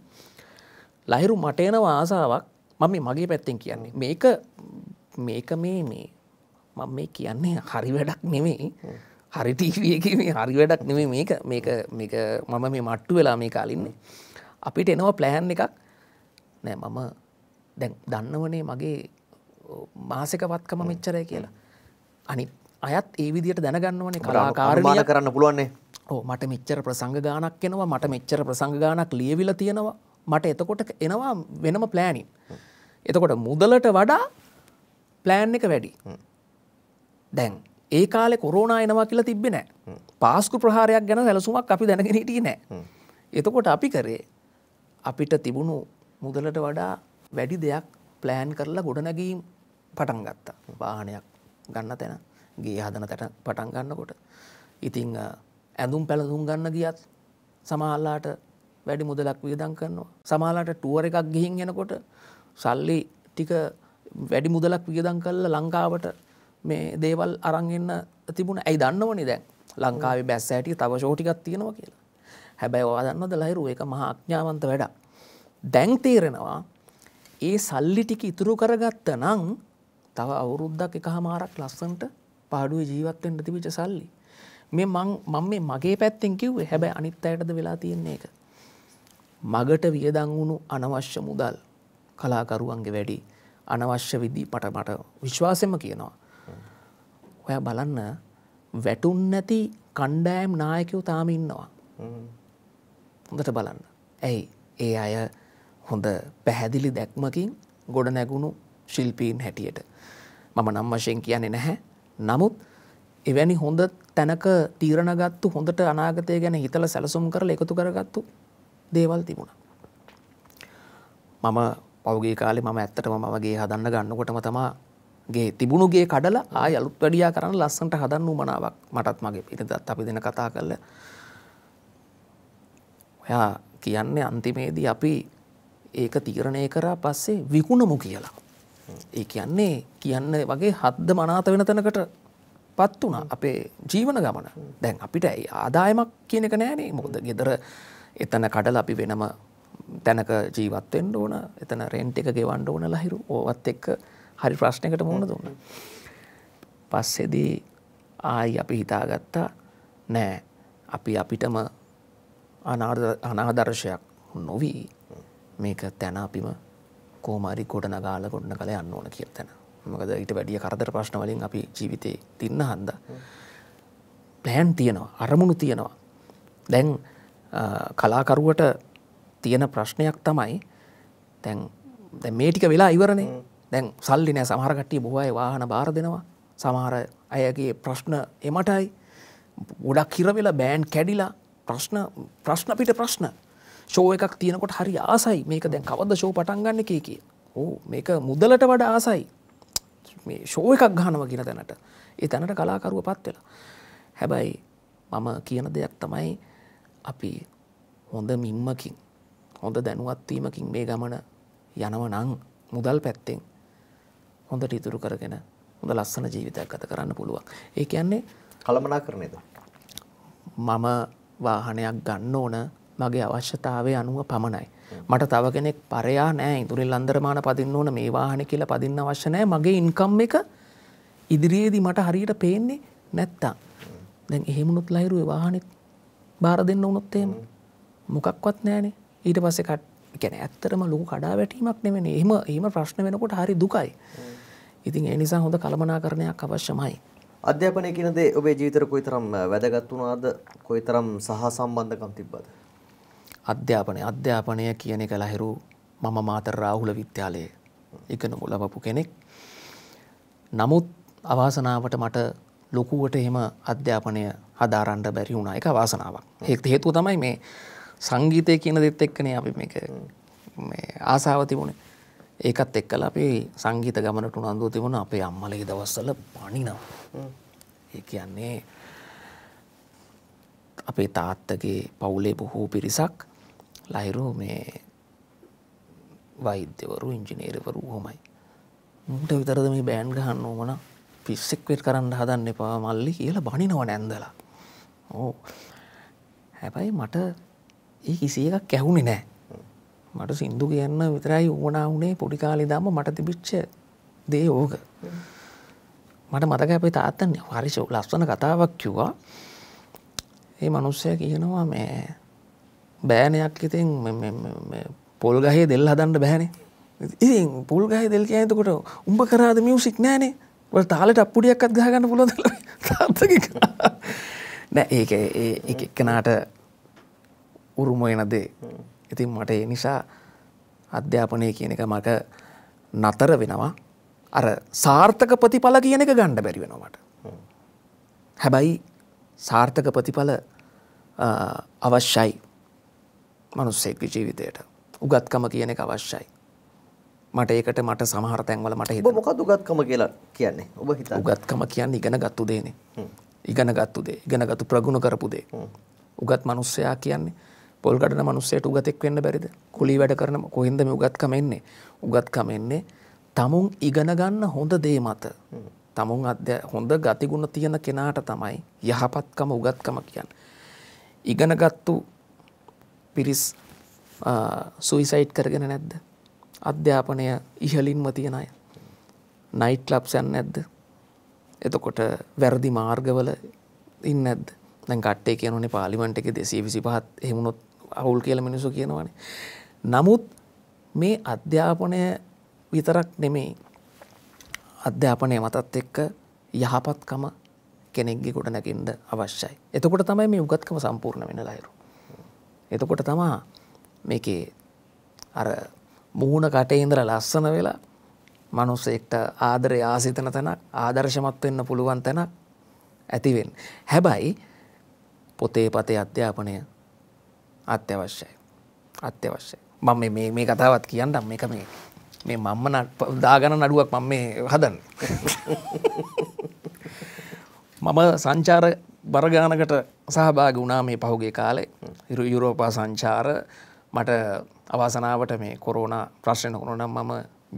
ලහිරු මට එනවා ආසාවක් මම මගේ පැත්තෙන් කියන්නේ මේක මේක මේ මේ මම මේ කියන්නේ හරි වැඩක් නෙමේ හරි ටීවක මේ හරි වැඩක් නෙමේ මේක මේක මේක මම මේ මට්ටු වෙලා මේ කාලින්නේ අපිට එනවා ප්ලෑන් එකක් නෑ මම දැන් දන්නවනේ මගේ මාසකවත්කම මෙච්චරය කියලා. අනි අයත් ඒ විදිට දැනගන්නවනේ කලාකාරමාන කරන්න පුළුවන්නේ ඕ මට මෙච්චර ප්‍රසංග ගානක් කෙනවා මට මෙච්චර ප්‍රසංග ගානක් ලියවිල තියෙනවා මට එතකොට එනවා වෙනම ප්ලෑනින්. එතකොට මුදලට වඩා ප්ලෑන් එක වැඩි. දැන් ඒ කාලෙ කොරෝනා එනවා කියලා තිබ්බෙ නෑ පාස්කු ප්‍රහාරයක් ගැන සැලසුමක් අපි දැනගෙන හිටිය නෑ. එතකොට අපි කරේ අපිට තිබුණු මුදලට වඩා වැඩි දෙයක් ප්ලෑන් කරලා ගොඩනැගීම් පටන් ගත්තා වාහනයක් ගන්න තැන ගේ හදන තැට පටන් ගන්නකොට ඉතිං ඇඳුම් පැළඳුම් ගන්න ගියත් සමහල්ලාට වැඩි මුදලක් වියදම් කරනවා සමහලාට ටුවර එකක් ගිහින් එනකොට සල්ලි ටික වැඩි මුදලක් වියදම් කරලා ලංකාවට මේ දේවල් අරන් එන්න තිබුණ ඇයි දන්නවනේ දැන් ලංකාවේ බැස්ස ඇටිය තව ෂෝ ටිකක් තියෙනවා කියලා. හැබැයි ඔයා දන්නවද ලහිරු ඒක මහා අඥාවන්ත වැඩක්. දැන් තේරෙනවා ඒ සල්ලි ටික ඉතුරු කරගත්ත නම් තව අවුරුද්දක් එකහමාරක් ලස්සන්ට පාඩුවේ ජීවත් වෙන්න තිබිච්ච සල්ලි. මේ මං මම මේ මගේ පැත්තෙන් කිව්වේ හැබැයි අනිත් අයටද වෙලා තියෙන එක. මගට වියදම් වුණු අනවශ්‍ය මුදල් කලාකරුවන්ගේ වැඩි අනවශ්‍ය විදි පට මට විශ්වාසෙම කියනවා. ඔයා බලන්න වැටුන් නැති කණ්ඩෑම් නායකයෝ තාම ඉන්නවා. හොඳට බලන්න. ඇයි ඒ අය හොඳ පැහැදිලි දැක්මකින් ගොඩ නැගුණු ශිල්පීන් හැටියට. මම නම් වශයෙන් කියන්නේ නැහැ. නමුත් එවැනි හොඳ තැනක තීරණගත්තු හොඳට අනාගතය ගැන හිතල සැලසුම් කරලා එකතු කරගත්තු දේවල් තිබුණා. මම පෞගේ කාලේ මම ඇත්තටම මමගේ හදන්න ගන්නකොටම තමා ගේ තිබුණුගේ කඩල ආය අලුත් වැඩියා කරන්න ලස්සන්ට හදන්න උමනාවක් මටත් මගේ පිරිදත් අපි දෙන කතා කරලා ඔයා කියන්නේ අන්තිමේදී අපි ඒක තීරණය කරා පස්සේ විකුණමු කියලා. ඒ කියන්නේ කියන්න වගේ හද්ද මනාත වෙන තැනකට පත් වුණ අපේ ජීවන ගමන දැන් අපිට ඇයි ආදායමක් කියන එක නෑනේ මොකද ගෙදර එතන කඩල අපි වෙනම තැනක ජීවත්වෙන්ට ඕන එතන රෙන්ට් එක ගෙවන්ඩ ඕන ලහිරු ඕවත් එක්ක හරි ප්‍රශ්නයකට මුණ දුන්න. පස්සෙදී ආයි අපි හිතාගත්තා නෑ අපි අපිටම අනාදර්ශයක් නොවී මේක තැන අපිම කෝමරි ගොඩ නගාල ගොඩන කල යන්න ඕන කිය තැන මකද ඊට වැඩිය කරදර ප්‍රශ්න වලින් අපි ජීවිතය තින්න හන්ද පලෑන් තියෙනවා අරමුණු තියෙනවා දැන් කලාකරුවට තියෙන ප්‍රශ්නයක් තමයි තැන් දැ මේ ටික වෙලා ඉවරණේ දැන් සල්ලි නෑ සමහරකට්ටිය බොහයි වාහන බාර දෙනවා සමහර අයගේ ප්‍රශ්න එමටයි ගොඩක් හිරවෙලා බෑන් කැඩිලා ප්‍රශ්න ප්‍රශ්න පිට ප්‍රශ්න ෂෝ එකක් තියෙනකොට හරි ආසයි මේක දැන් කවද ෂෝ පටන්ගන්න එකේ කිය ඕ මේක මුදලට වඩ ආසයි මේ ෂෝ එකක් ගහනව කියෙන තැනට ඒ තැනට කලාකරුව පත්වෙලා හැබැයි මම කියන දෙයක් තමයි අපි හොඳ මිම්මකින් හොඳ දැනුවත්වීමකින් මේ ගමන යනව නං මුදල් පැත්තෙන් හොඳට ඉතුරු කරගෙන හොඳ ලස්සන ජීවිතයක් ගත කරන්න පුළුවන් ඒ කියන්නේ කළමනා කරනේද මම වාහනයක් ගන්න ඕන මගේ අවශ්‍යතාවය අනුව පමණයි. මට තව කෙනෙක් පරයා නෑ ඉතුරින් ලන්දරමාන පදින්න ඕන මේ වාහන කියලා පදින්න අවශ්‍යනෑ මගේ ඉන්කම් එක ඉදිරියේදී මට හරියට පේන්නේ නැත්තා. දැන් එහෙමුණුත් ලහිරුවේ වාහනෙත් බාර දෙන්න උනොත්තේම මොකක්වත් නෑනේ ඊට පස්සෙ කට් ගැන ඇත්තරම ලොකු කඩා වැටීමක් නෙවෙන එහම ඒම ප්‍රශ්න වෙනකොට හරි දුකයි. ඉතින් එනිසා හොඳ කළමනාකරණයක් අවශ්‍යමයි. අධ්‍යාපනය කියනදේ ඔබේ ජීවිතර කොයිතරම් වැදගත් වුණාද කොයිතරම් සහ සම්බන්ධකම් තිබ්බද. අධ්‍යාපනය අධ්‍යාපනය කියන එක ලහිරු මම මාතර රාහුල විද්‍යාලයේ එකන ලබපු කෙනෙක්. නමුත් අවාසනාවට මට ලොකුවට එහෙම අධ්‍යාපනය හදාරන්ඩ බැරි වුණා එක වාසනාවක් හෙත් හේතුව තමයි මේ සංගීතය කියන දෙත් එක්කනේ අපි මේ ආසාව තිබුණේ ඒකත් එක්කල අපි සංගීත ගමනට උනන්දුව තිබුණ අපේ අම්මලගේ දවස්සල පණිනම් ඒ කියන්නේ අපේ තාත්තගේ පවුලේ බොහෝ පිරිසක් ලයිරු මේ වෛද්‍යවරු ඉංජිනේරවරු හොමයි මට විතරද මේ බෑන් ගහන්න ඕමන පිස්සෙක්වෙට කරන්න හදන්න එපා මල්ලි කියලා බනිනව නැන්දලා ඕ හැබැයි මට ඒ කිසි එකක් කැහුණි නෑ මට සින්දු කියන්න විතරයි ඕනා වුණේ පොඩිකාලි දම මට තිබිච්ච දේ ඕක මට මතක අපේ තාත්තන්න හරිශෝ ලස්සන කතාවක් කිව්වා ඒ මනුස්සය කියනවා මේ බෑනයක් ඉතින් පොල් ගහේ දෙල් හදන්න බෑනේ ඉතින් පොල් ගහ දෙල් කියයතකොට උඹ කරාද මියසික් නෑනේ වල තාලට අපපුඩියක්ත් ගහගන්න පුළොද සාර්ථක නෑ ඒක එකනාට උරුමයනදේ ඉතින් මට ඒ නිසා අධ්‍යාපනය කියන එක මට නතර වෙනවා අර සාර්ථක ප්‍රතිඵල කියන එක ගණ්ඩ බැරි වෙනවට හැබැයි සාර්ථක ප්‍රතිඵල අවශ්‍යයි මනුස්සෙක්ගේ ජීවිතයට උගත්කම කියන එක අවශ්‍යයි. මට ඒකට මට සමහර තැන්වල මට හිත මොකක් උගත්කම කියලා කියන්නේ ඔබ හිත උගත්කම කියන්න ඉගෙන ගත්තු දේනේ ඉගෙන ගත්තු දේ ඉගෙන ගතු ප්‍රගුණ කරපු දේ උගත් මනුස්සයා කියන්නේ පොල් ගඩන මනුස්සයට උගතෙක් වෙන්න බැරිද කුලී වැඩ කරන කොහින්ද මේ උගත්කම එන්නේ උගත්කම එන්නේ තමුන් ඉගෙන ගන්න හොඳ දේ මත තමුන් අධ්‍ය හොඳ ගතිගුණ තියෙන කෙනාට තමයි යහපත්කම උගත්කම කියන්නේ ඉගෙන ගත්තු පිරිස් සුවිසයිට් කරගෙන නැද්ද අධ්‍යාපනය ඉහලින්ම තියෙන අය නයිට් ලබ්සයන් නැද්ද එතකොට වැරදි මාර්ගවල ඉන්න ඇද කටේ කියනේ පාලිමට එක දෙසේ විසි පහත් හෙමුණොත් අවුල් කියල මිනිසු කියනවන. නමුත් මේ අධ්‍යාපනය විතරක් නෙමේ අධ්‍යාපනය මතත් එක්ක යහපත්කම කෙනෙක්ගෙකුට නැකින්ට අවශ්‍යයි. එතකොට තමයි මේ උගත්කම සම්පූර්ණ වෙන ලයිරු. එතකොට තමා මේකේ අර මුහුණ කටේඉදර ලස්සන වෙලා මනුස්සෙක්ට ආදරය ආසිතන තැනක් ආදර්ශමත් වෙන්න පුළුවන් තැනක් ඇතිවෙන්. හැබැයි පොතේ පතේ අධ්‍යාපනය අත්‍යවශ්‍යයි. අත්‍යවශ්‍යය. මම මේ මේ කතාවත් කියන්න මේක මේ මේ මම්ම දාගන නඩුවක් මම මේ හදන්න. මම සංචාර බරගානකට සහභාග වුණා මේ පහුගේ කාලේ හිරු යුරෝපා සංචාර මට අවසනාවට මේ කොරෝණ ප්‍රශ්න කොරනම් මම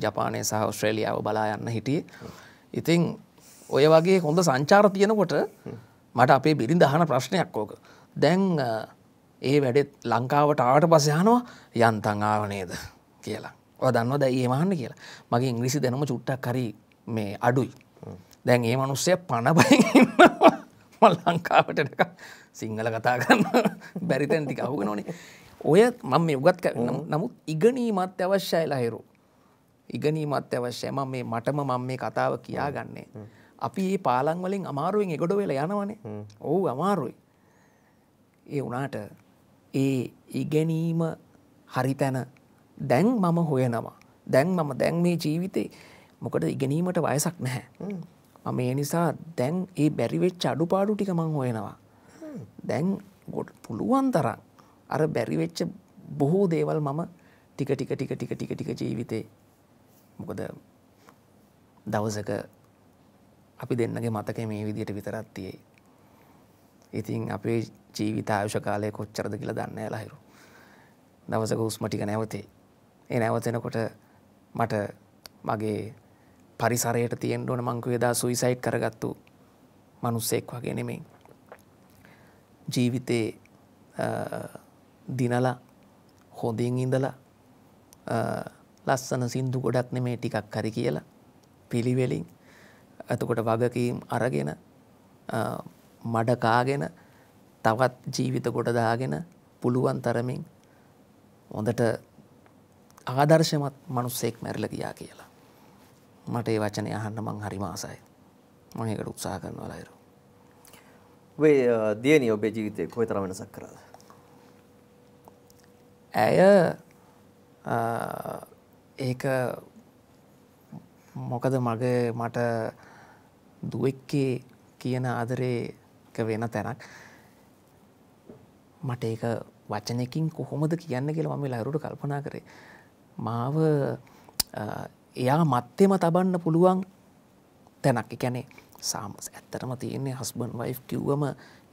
ජපානය සහ ඔස්ට්‍රේලියාව බලා යන්න හිටිය ඉතිං ඔය වගේ හොඳ සංචාර තියෙනකොට මට අපේ බිරිඳ අහන ප්‍රශ්නයක් ඕක දැන් ඒ වැඩෙත් ලංකාවට ආට පස යනවා යන්තං ආවනේද කියලා ඔදන්න දැ ඒමහන්න කියලා මගේ ඉංග්‍රිසි දැනම චුට්ටක් කරී මේ අඩුයි දැන් ඒ මනුස්සය පණබයි ඉන්නවා තමන් ලංකාවටක සිංහල කතා කරන්න බැරිතැන් ටික අහුගෙන ඕනේ ඔය මම මේ උගත් නමුත් ඉගනීමත් අවශ්‍යයි ලහිරු ඉගනීමත් අවශ්‍යය මම මේ මටම මම මේ කතාව කියා ගන්නේ අපි ඒ පාලං වලින් අමාරුවෙන් එගොඩ වෙලා යනවනේ ඔව් අමාරුයි ඒ වුණාට ඒ ඉගැනීම හරි තැන දැන් මම හොයනවා දැන් මම දැන් මේ ජීවිතේ මොකට ඉගෙනීමට වයසක් නැහැ මම ඒ නිසා දැන් ඒ බැරිවෙච් අඩුපාඩු ටික මං හොයනවා. දැන් ගොඩ පුළුවන් තරන් අර බැරිවෙච්ච බොහෝ දේවල් මම ටික ටික ටික ටික ටික ටික ජීවිතේ මොකද දවසක අපි දෙන්නගේ මතක මේ විදියට විතරත් තියේ. ඉතින් අපේ ජීවිත ආයුෂ කාලය කොච්චරද කියලා දන්න ලහිරු. දවසක උස්ම ටික නැවතේ. ඒ නැවතෙනකොට මට මගේ පරිසරයට තියෙන්ට ඕන මංකු එදා සුයිසයිට් කරගත්තු මනුස්සෙක් වගේ නෙමෙයි. ජීවිතේ දිනලා හොඳින් ඉඳලා ලස්සන සින්දු ගොඩක් නෙමේ ටිකක් හරි කියලා පිළිවෙලින් ඇතකොට වගකීම් අරගෙන මඩකාගෙන තවත් ජීවිත ගොඩදාගෙන පුළුවන් තරමින් හොඳට ආදර්ශමත් මනුස්සෙක් මැරල ගියා කියලා. මට ඒ වචනය අහන්න මං හරිම ආසයි. මම ඒකට උත්සාහ කරනවා ලයිරු. ඔබේ දියණිය ඔබේ ජීවිතේ කොයිතරම් වෙනසක් කරාද? ඇය ඒක මොකද මගේ මට දුවෙක්කේ කියන ආදරේක වෙන තැනක් මට ඒක වචනයකින් කොහොමද කියන්න කියලා මම ලයිරුට කල්පනා කරේ. මාව එයා මත්තෙම තබන්න පුළුවන් තැනක් එකැනේ සාමස ඇත්තටම තියන්නේ හස්බන් වයිෆ් කිව්වම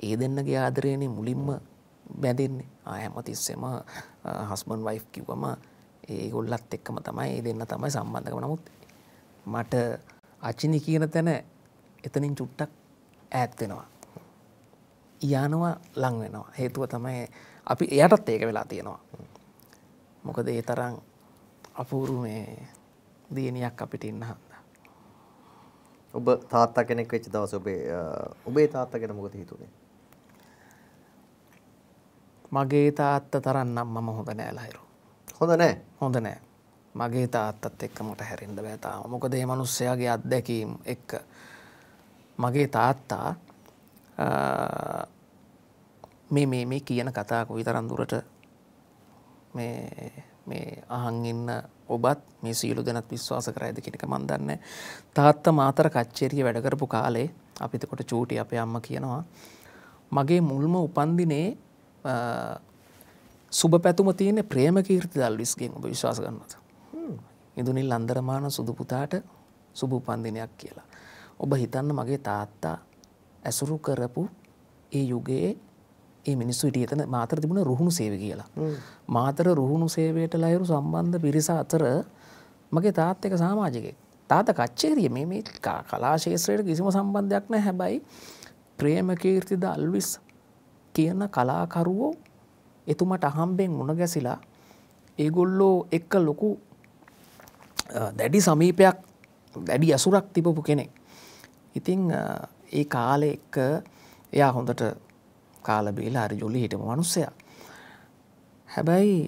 ඒ දෙන්නගේ ආදරයනේ මුලින්ම බැඳෙන්නේ ආහැමතිස්සෙම හස්බන් වයිෆ් කිව්වම ඒගොල්ලත් එක්කම තමයි ඒ දෙන්න තමයි සම්බන්ධක නමුත් මට අචිනි කියන තැන එතනින් චුට්ටක් ඈත්වෙනවා. යානවා ලං වෙනවා හේතුව තමයි අපි එයටත් ඒක වෙලා තියෙනවා. මොකද ඒ තරම් අපූරු මේ දියණියක් අපිට ඉන්න හන්දා. ඔබ තාත්තා කෙනෙක් වෙච්ච දවස ඔබේ ඔබේ තාත්තා ගැන මොකද හිතුනේ? මගේ තාත්තා තරම් නම් මම හොඳ නෑ ලහිරු. හොඳ නෑ. හොඳ නෑ. මගේ තාත්තත් එක්ක මට හැරෙන්න බෑ තාම. මොකද මේ මිනිස්සයාගේ අත්දැකීම් එක්ක මගේ තාත්තා මේ මේ මේ කියන කතා කොයිතරම් දුරට මේ මේ අහන් ඉන්න ඔබත් මේ සියලු දෙනත් විශ්වාස කරයිද කෙනෙක මන්දන්න තාත්ත මාතර කච්චේරිය වැඩකරපු කාලේ අපිතකොට චූටි අපේ අම්ම කියනවා මගේ මුල්ම උපන්දිනේ සුබ පැතුම තියෙන ප්‍රේම කීර්ති දල්විස්ගෙන් ඔබ විශ්වාස කරන්නත ඉදුනිල් අන්දරමාන සුදුපුතාට සුබ උපන්දිනයක් කියලා ඔබ හිතන්න මගේ තාත්තා ඇසුරු කරපු ඒ යුගයේ ඒ මිනිස්සුට එතන මාතර තිබුණ රුහුණු සේව කියලා මාතර රුහුණු සේවයට ලයරු සම්බන්ධ පිරිස අතර මගේ තාත්තක සාමාජකෙක් තාත කච්චේරිය මේ මේ කලාශේත්‍රයට කිසිම සම්බන්ධයක් නෑ හැබැයි ප්‍රේමකීර්තිද අල්විස් කියන කලාකරුවෝ එතුමට අහම්බෙන් මුණ ගැසිලා ඒගොල්ලෝ එක්ක ලොකු දැඩි සමීපයක් දැඩි ඇසුරක් තිබපු කෙනෙක්. ඉතිං ඒ කාලෙ එක්ක එයා හොඳට කාලබීලා හරි ජොලි හිටම මනුස්සයා. හැබැයි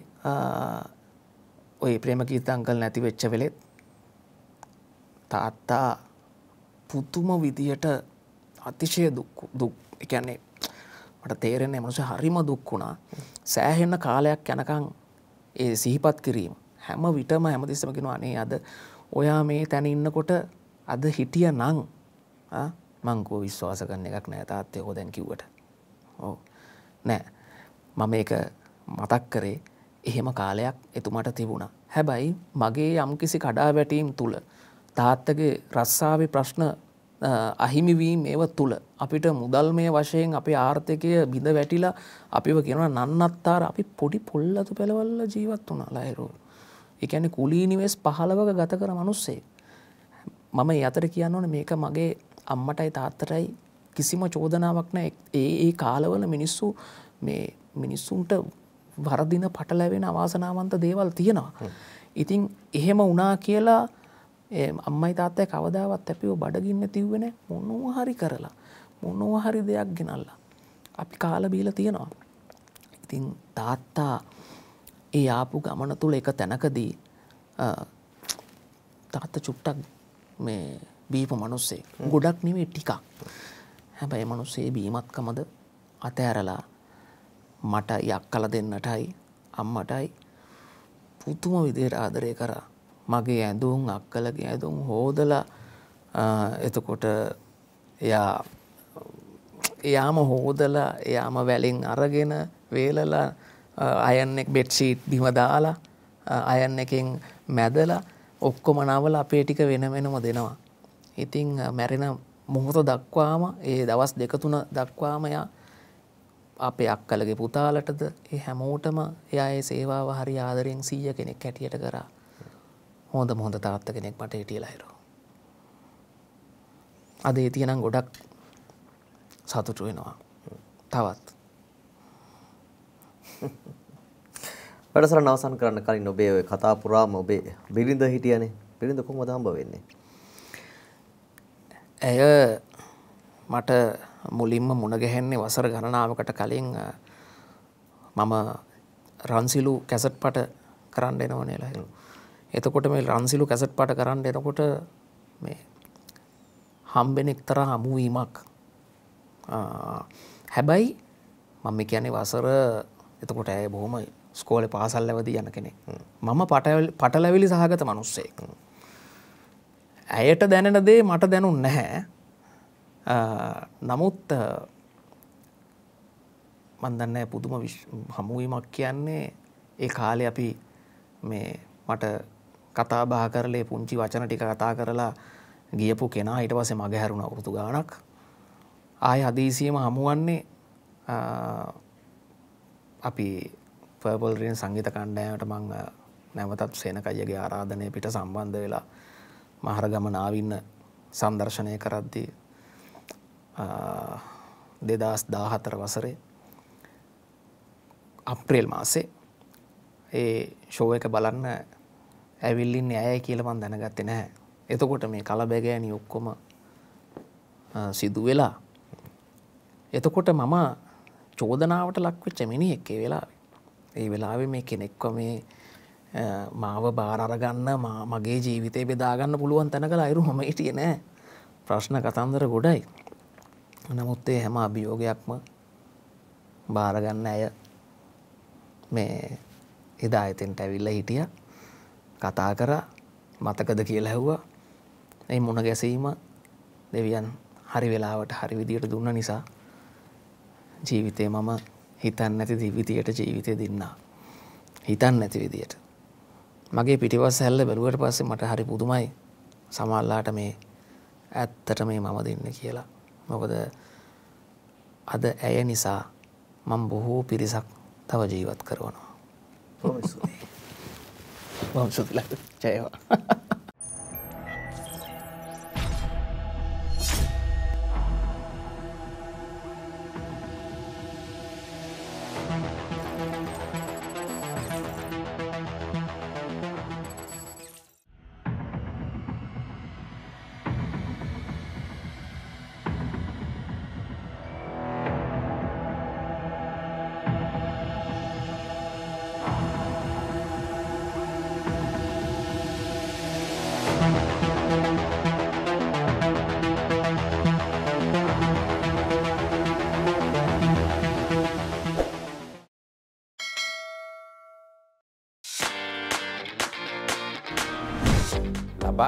ඔය ප්‍රේම කීතංකල් නැති වෙච්ච වෙලෙත් තාත්තා පුතුම විදියට අතිශය එකන්නේ මට තේරෙන්නේ මනුස හරිම දුක් වුණා සෑහෙන්න කාලයක් යනකං ඒ සිහිපත් කිරීම හැම විටම හැමතිස්සමකිෙන අනේ අද ඔයා මේ තැන ඉන්නකොට අද හිටිය නං මංකෝ විශ්වාස කරන එකක් නෑ තාත්තයකෝ දැන් කිවට ඕ නෑ මම ඒක මතක් කරේ එහෙම කාලයක් එතුමට තිබුණා. හැබැයි මගේ යම්කිසි කඩා වැටීම් තුළ තාත්තගේ රස්සාාව ප්‍රශ්න අහිමිවීම ඒව තුළ අපිට මුදල් මේ වශයෙන් අපේ ආර්ථකය බිඳ වැටිලා අපිව කියෙන නන්නත්තාර අපි පොඩි පොල්ලතු පෙළවල්ල ජීවත් වුණා ලහිරෝ. එකැන කුලීනිවෙස් පහලවක ගත කර මනුස්සේ. මම ඒ අතර කියන්න ඕන මේක මගේ අම්මටයි තාත්තටයි කිසිම චෝදනාවක් නෑ ඒ ඒ කාලවල මිනිස්සු මේ මිනිස්සුන්ට වරදින පටලැවෙන අවාසනාවන්ත දේවල් තියෙනවා. ඉතින් එහෙම වුණා කියලා අම්මයි තාත්තයි කවදාවත් අපිව බඩගින්න තිව්වෙන මොනව හරි කරලා මොනව හරි දෙයක් ගෙනල්ලා අපි කාල බීලා තියෙනවා. ඉතින් තාත්තා ඒ ආපු ගමන තුල එක තැනකදී තාත්තා චුට්ටක් මේ බීපු මිනිස්සේ ගොඩක් නෙමෙයි ටිකක්. හැබැයි මනුස්සේ බීමත්කමද අතෑරලා මට යක්කල දෙන්නටයි අම්මටයි පුතුම විදියට ආදරය කරා මගේ ඇඳුම් අක්කලගේ ඇඳුම් හෝදලා එතකොට එයා එයාම හෝදලා එයාම වැලින් අරගෙන වේලලා අයන්නෙක් බෙඩ්ෂීට් බිම දාලා අයන් එකෙන් මැදලා ඔක්කොමනාවල අපේ ටික වෙන වෙනම දෙනවා. ඉතිං මැරෙනම් මොහොත දක්වාම ඒ දවස් දෙක තුන දක්වාම එයා අපේ අක්කලගේ පුතාලටද ඒ හැමෝටම එයා ඒ සේවාව හරි ආදරෙන් 100 කෙනෙක් හැටියට කරා. හොඳම හොඳ තාත්තා කෙනෙක් මට හිටියලා හිරෝ. අද ඒ තියෙනම් ගොඩක් සතුටු වෙනවා. තවත්. වැඩසටහන අවසන් කරන්න කලින් ඔබේ ඔය කතා පුරාම ඔබේ බිරිඳ හිටියනේ. බිරිඳ කොහොමද හම්බ වෙන්නේ? ඇය මට මුලින්ම මුණගැහෙන්නේ වසර ගණනාවකට කලින් මම රන්සිලු කැසට් පට කරන්න එනවනේ ලහිලු. එතකොට මේ රන්සිලු කැසට් පට කරන්න එනකොට මේ හම්බෙනෙක් තර හමුවීමක් හැබැයි මම කියන්නේ වසර එතකොට ඇය බොහොම ස්කෝල පාසල් ඇවදී යන කෙනෙක් මම පටලැවිලි සහගත මනුස්සෙක්. ඇයට දැනෙන දේ මට දැනුන් නැහැ නමුත් මන්දන්න පුදුම හමුවීමක් කියන්නේ ඒ කාලෙ අපි මේ මට කතා බා කරලේ පුංචි වචන ටික කතා කරලා ගියපු කෙනා ඊට පස්සේ මග හැරුණ වෘතු ගානක් ආය හදීසියම හමුවන්නේ අපි පර්බල්රෙන් සංගීත කණ්ඩෑමට මං නැවතත් සේනකයගේ ආරාධනය පිට සම්බන්ධ වෙලා මහරගම නාවින්න සංදර්ශනය කරද්දී දෙදස් දාහතර වසරේ අප්‍රේල් මාසේ ඒ ෂෝ එක බලන්න ඇවිල්ලින් ඇය කියලමන් දැනගත්තෙ නැහැ. එතකොට මේ කලබැගෑනි ඔක්කොම සිදු වෙලා. එතකොට මම චෝදනාවට ලක්වෙච්ච මිනිහෙක්කේ වෙලා ඒ වෙලාව මේ කෙනෙක්ව මේ මාව බාරගන්න මගේ ජීවිතය බෙදාගන්න පුළුවන් තැනකළ අයරු හොම හිටිය නෑ ප්‍රශ්න කතන්දර ගොඩයි. නමුත් ඒ හැම අභියෝගයක්ම බාරගන්න ඇය මේ එදා එතෙන්ට ඇවිල්ල හිටිය කතා කර මතකද කියලා ඇහ්වා ඒ මුණ ගැසීම දෙවියන් හරි වෙලාවට හරි විදියට දුන්න නිසා ජීවිතය මම හිතන් නැති දිවිතියට ජීවිතය දෙන්නා. හිතන් නැති විදියට මගේ පිටිවස් හැල්ල බැලුවට පස්සේ මට හරි පුදුමයි සමල්ලාට මේ ඇත්තට මේ මම දෙන්න කියලා. මොකද අද ඇය නිසා මං බොහෝ පිරිසක් තව ජීවත් කරවනවා. බොහොම සුතිලා ජයවා.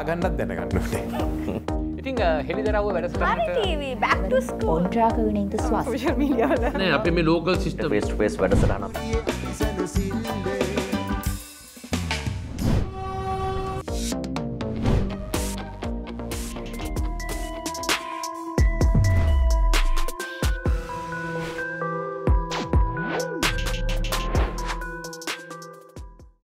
දාගන්නත් දැනගන්නට. ඉතිං හෙළිදරව වැඩ ඔන්ට්‍රාක වෙනින්ද ස්වාශ මිිය අපේ මේ ලෝකල් සිිට වෙස්ට පේස් වැඩසරනවා.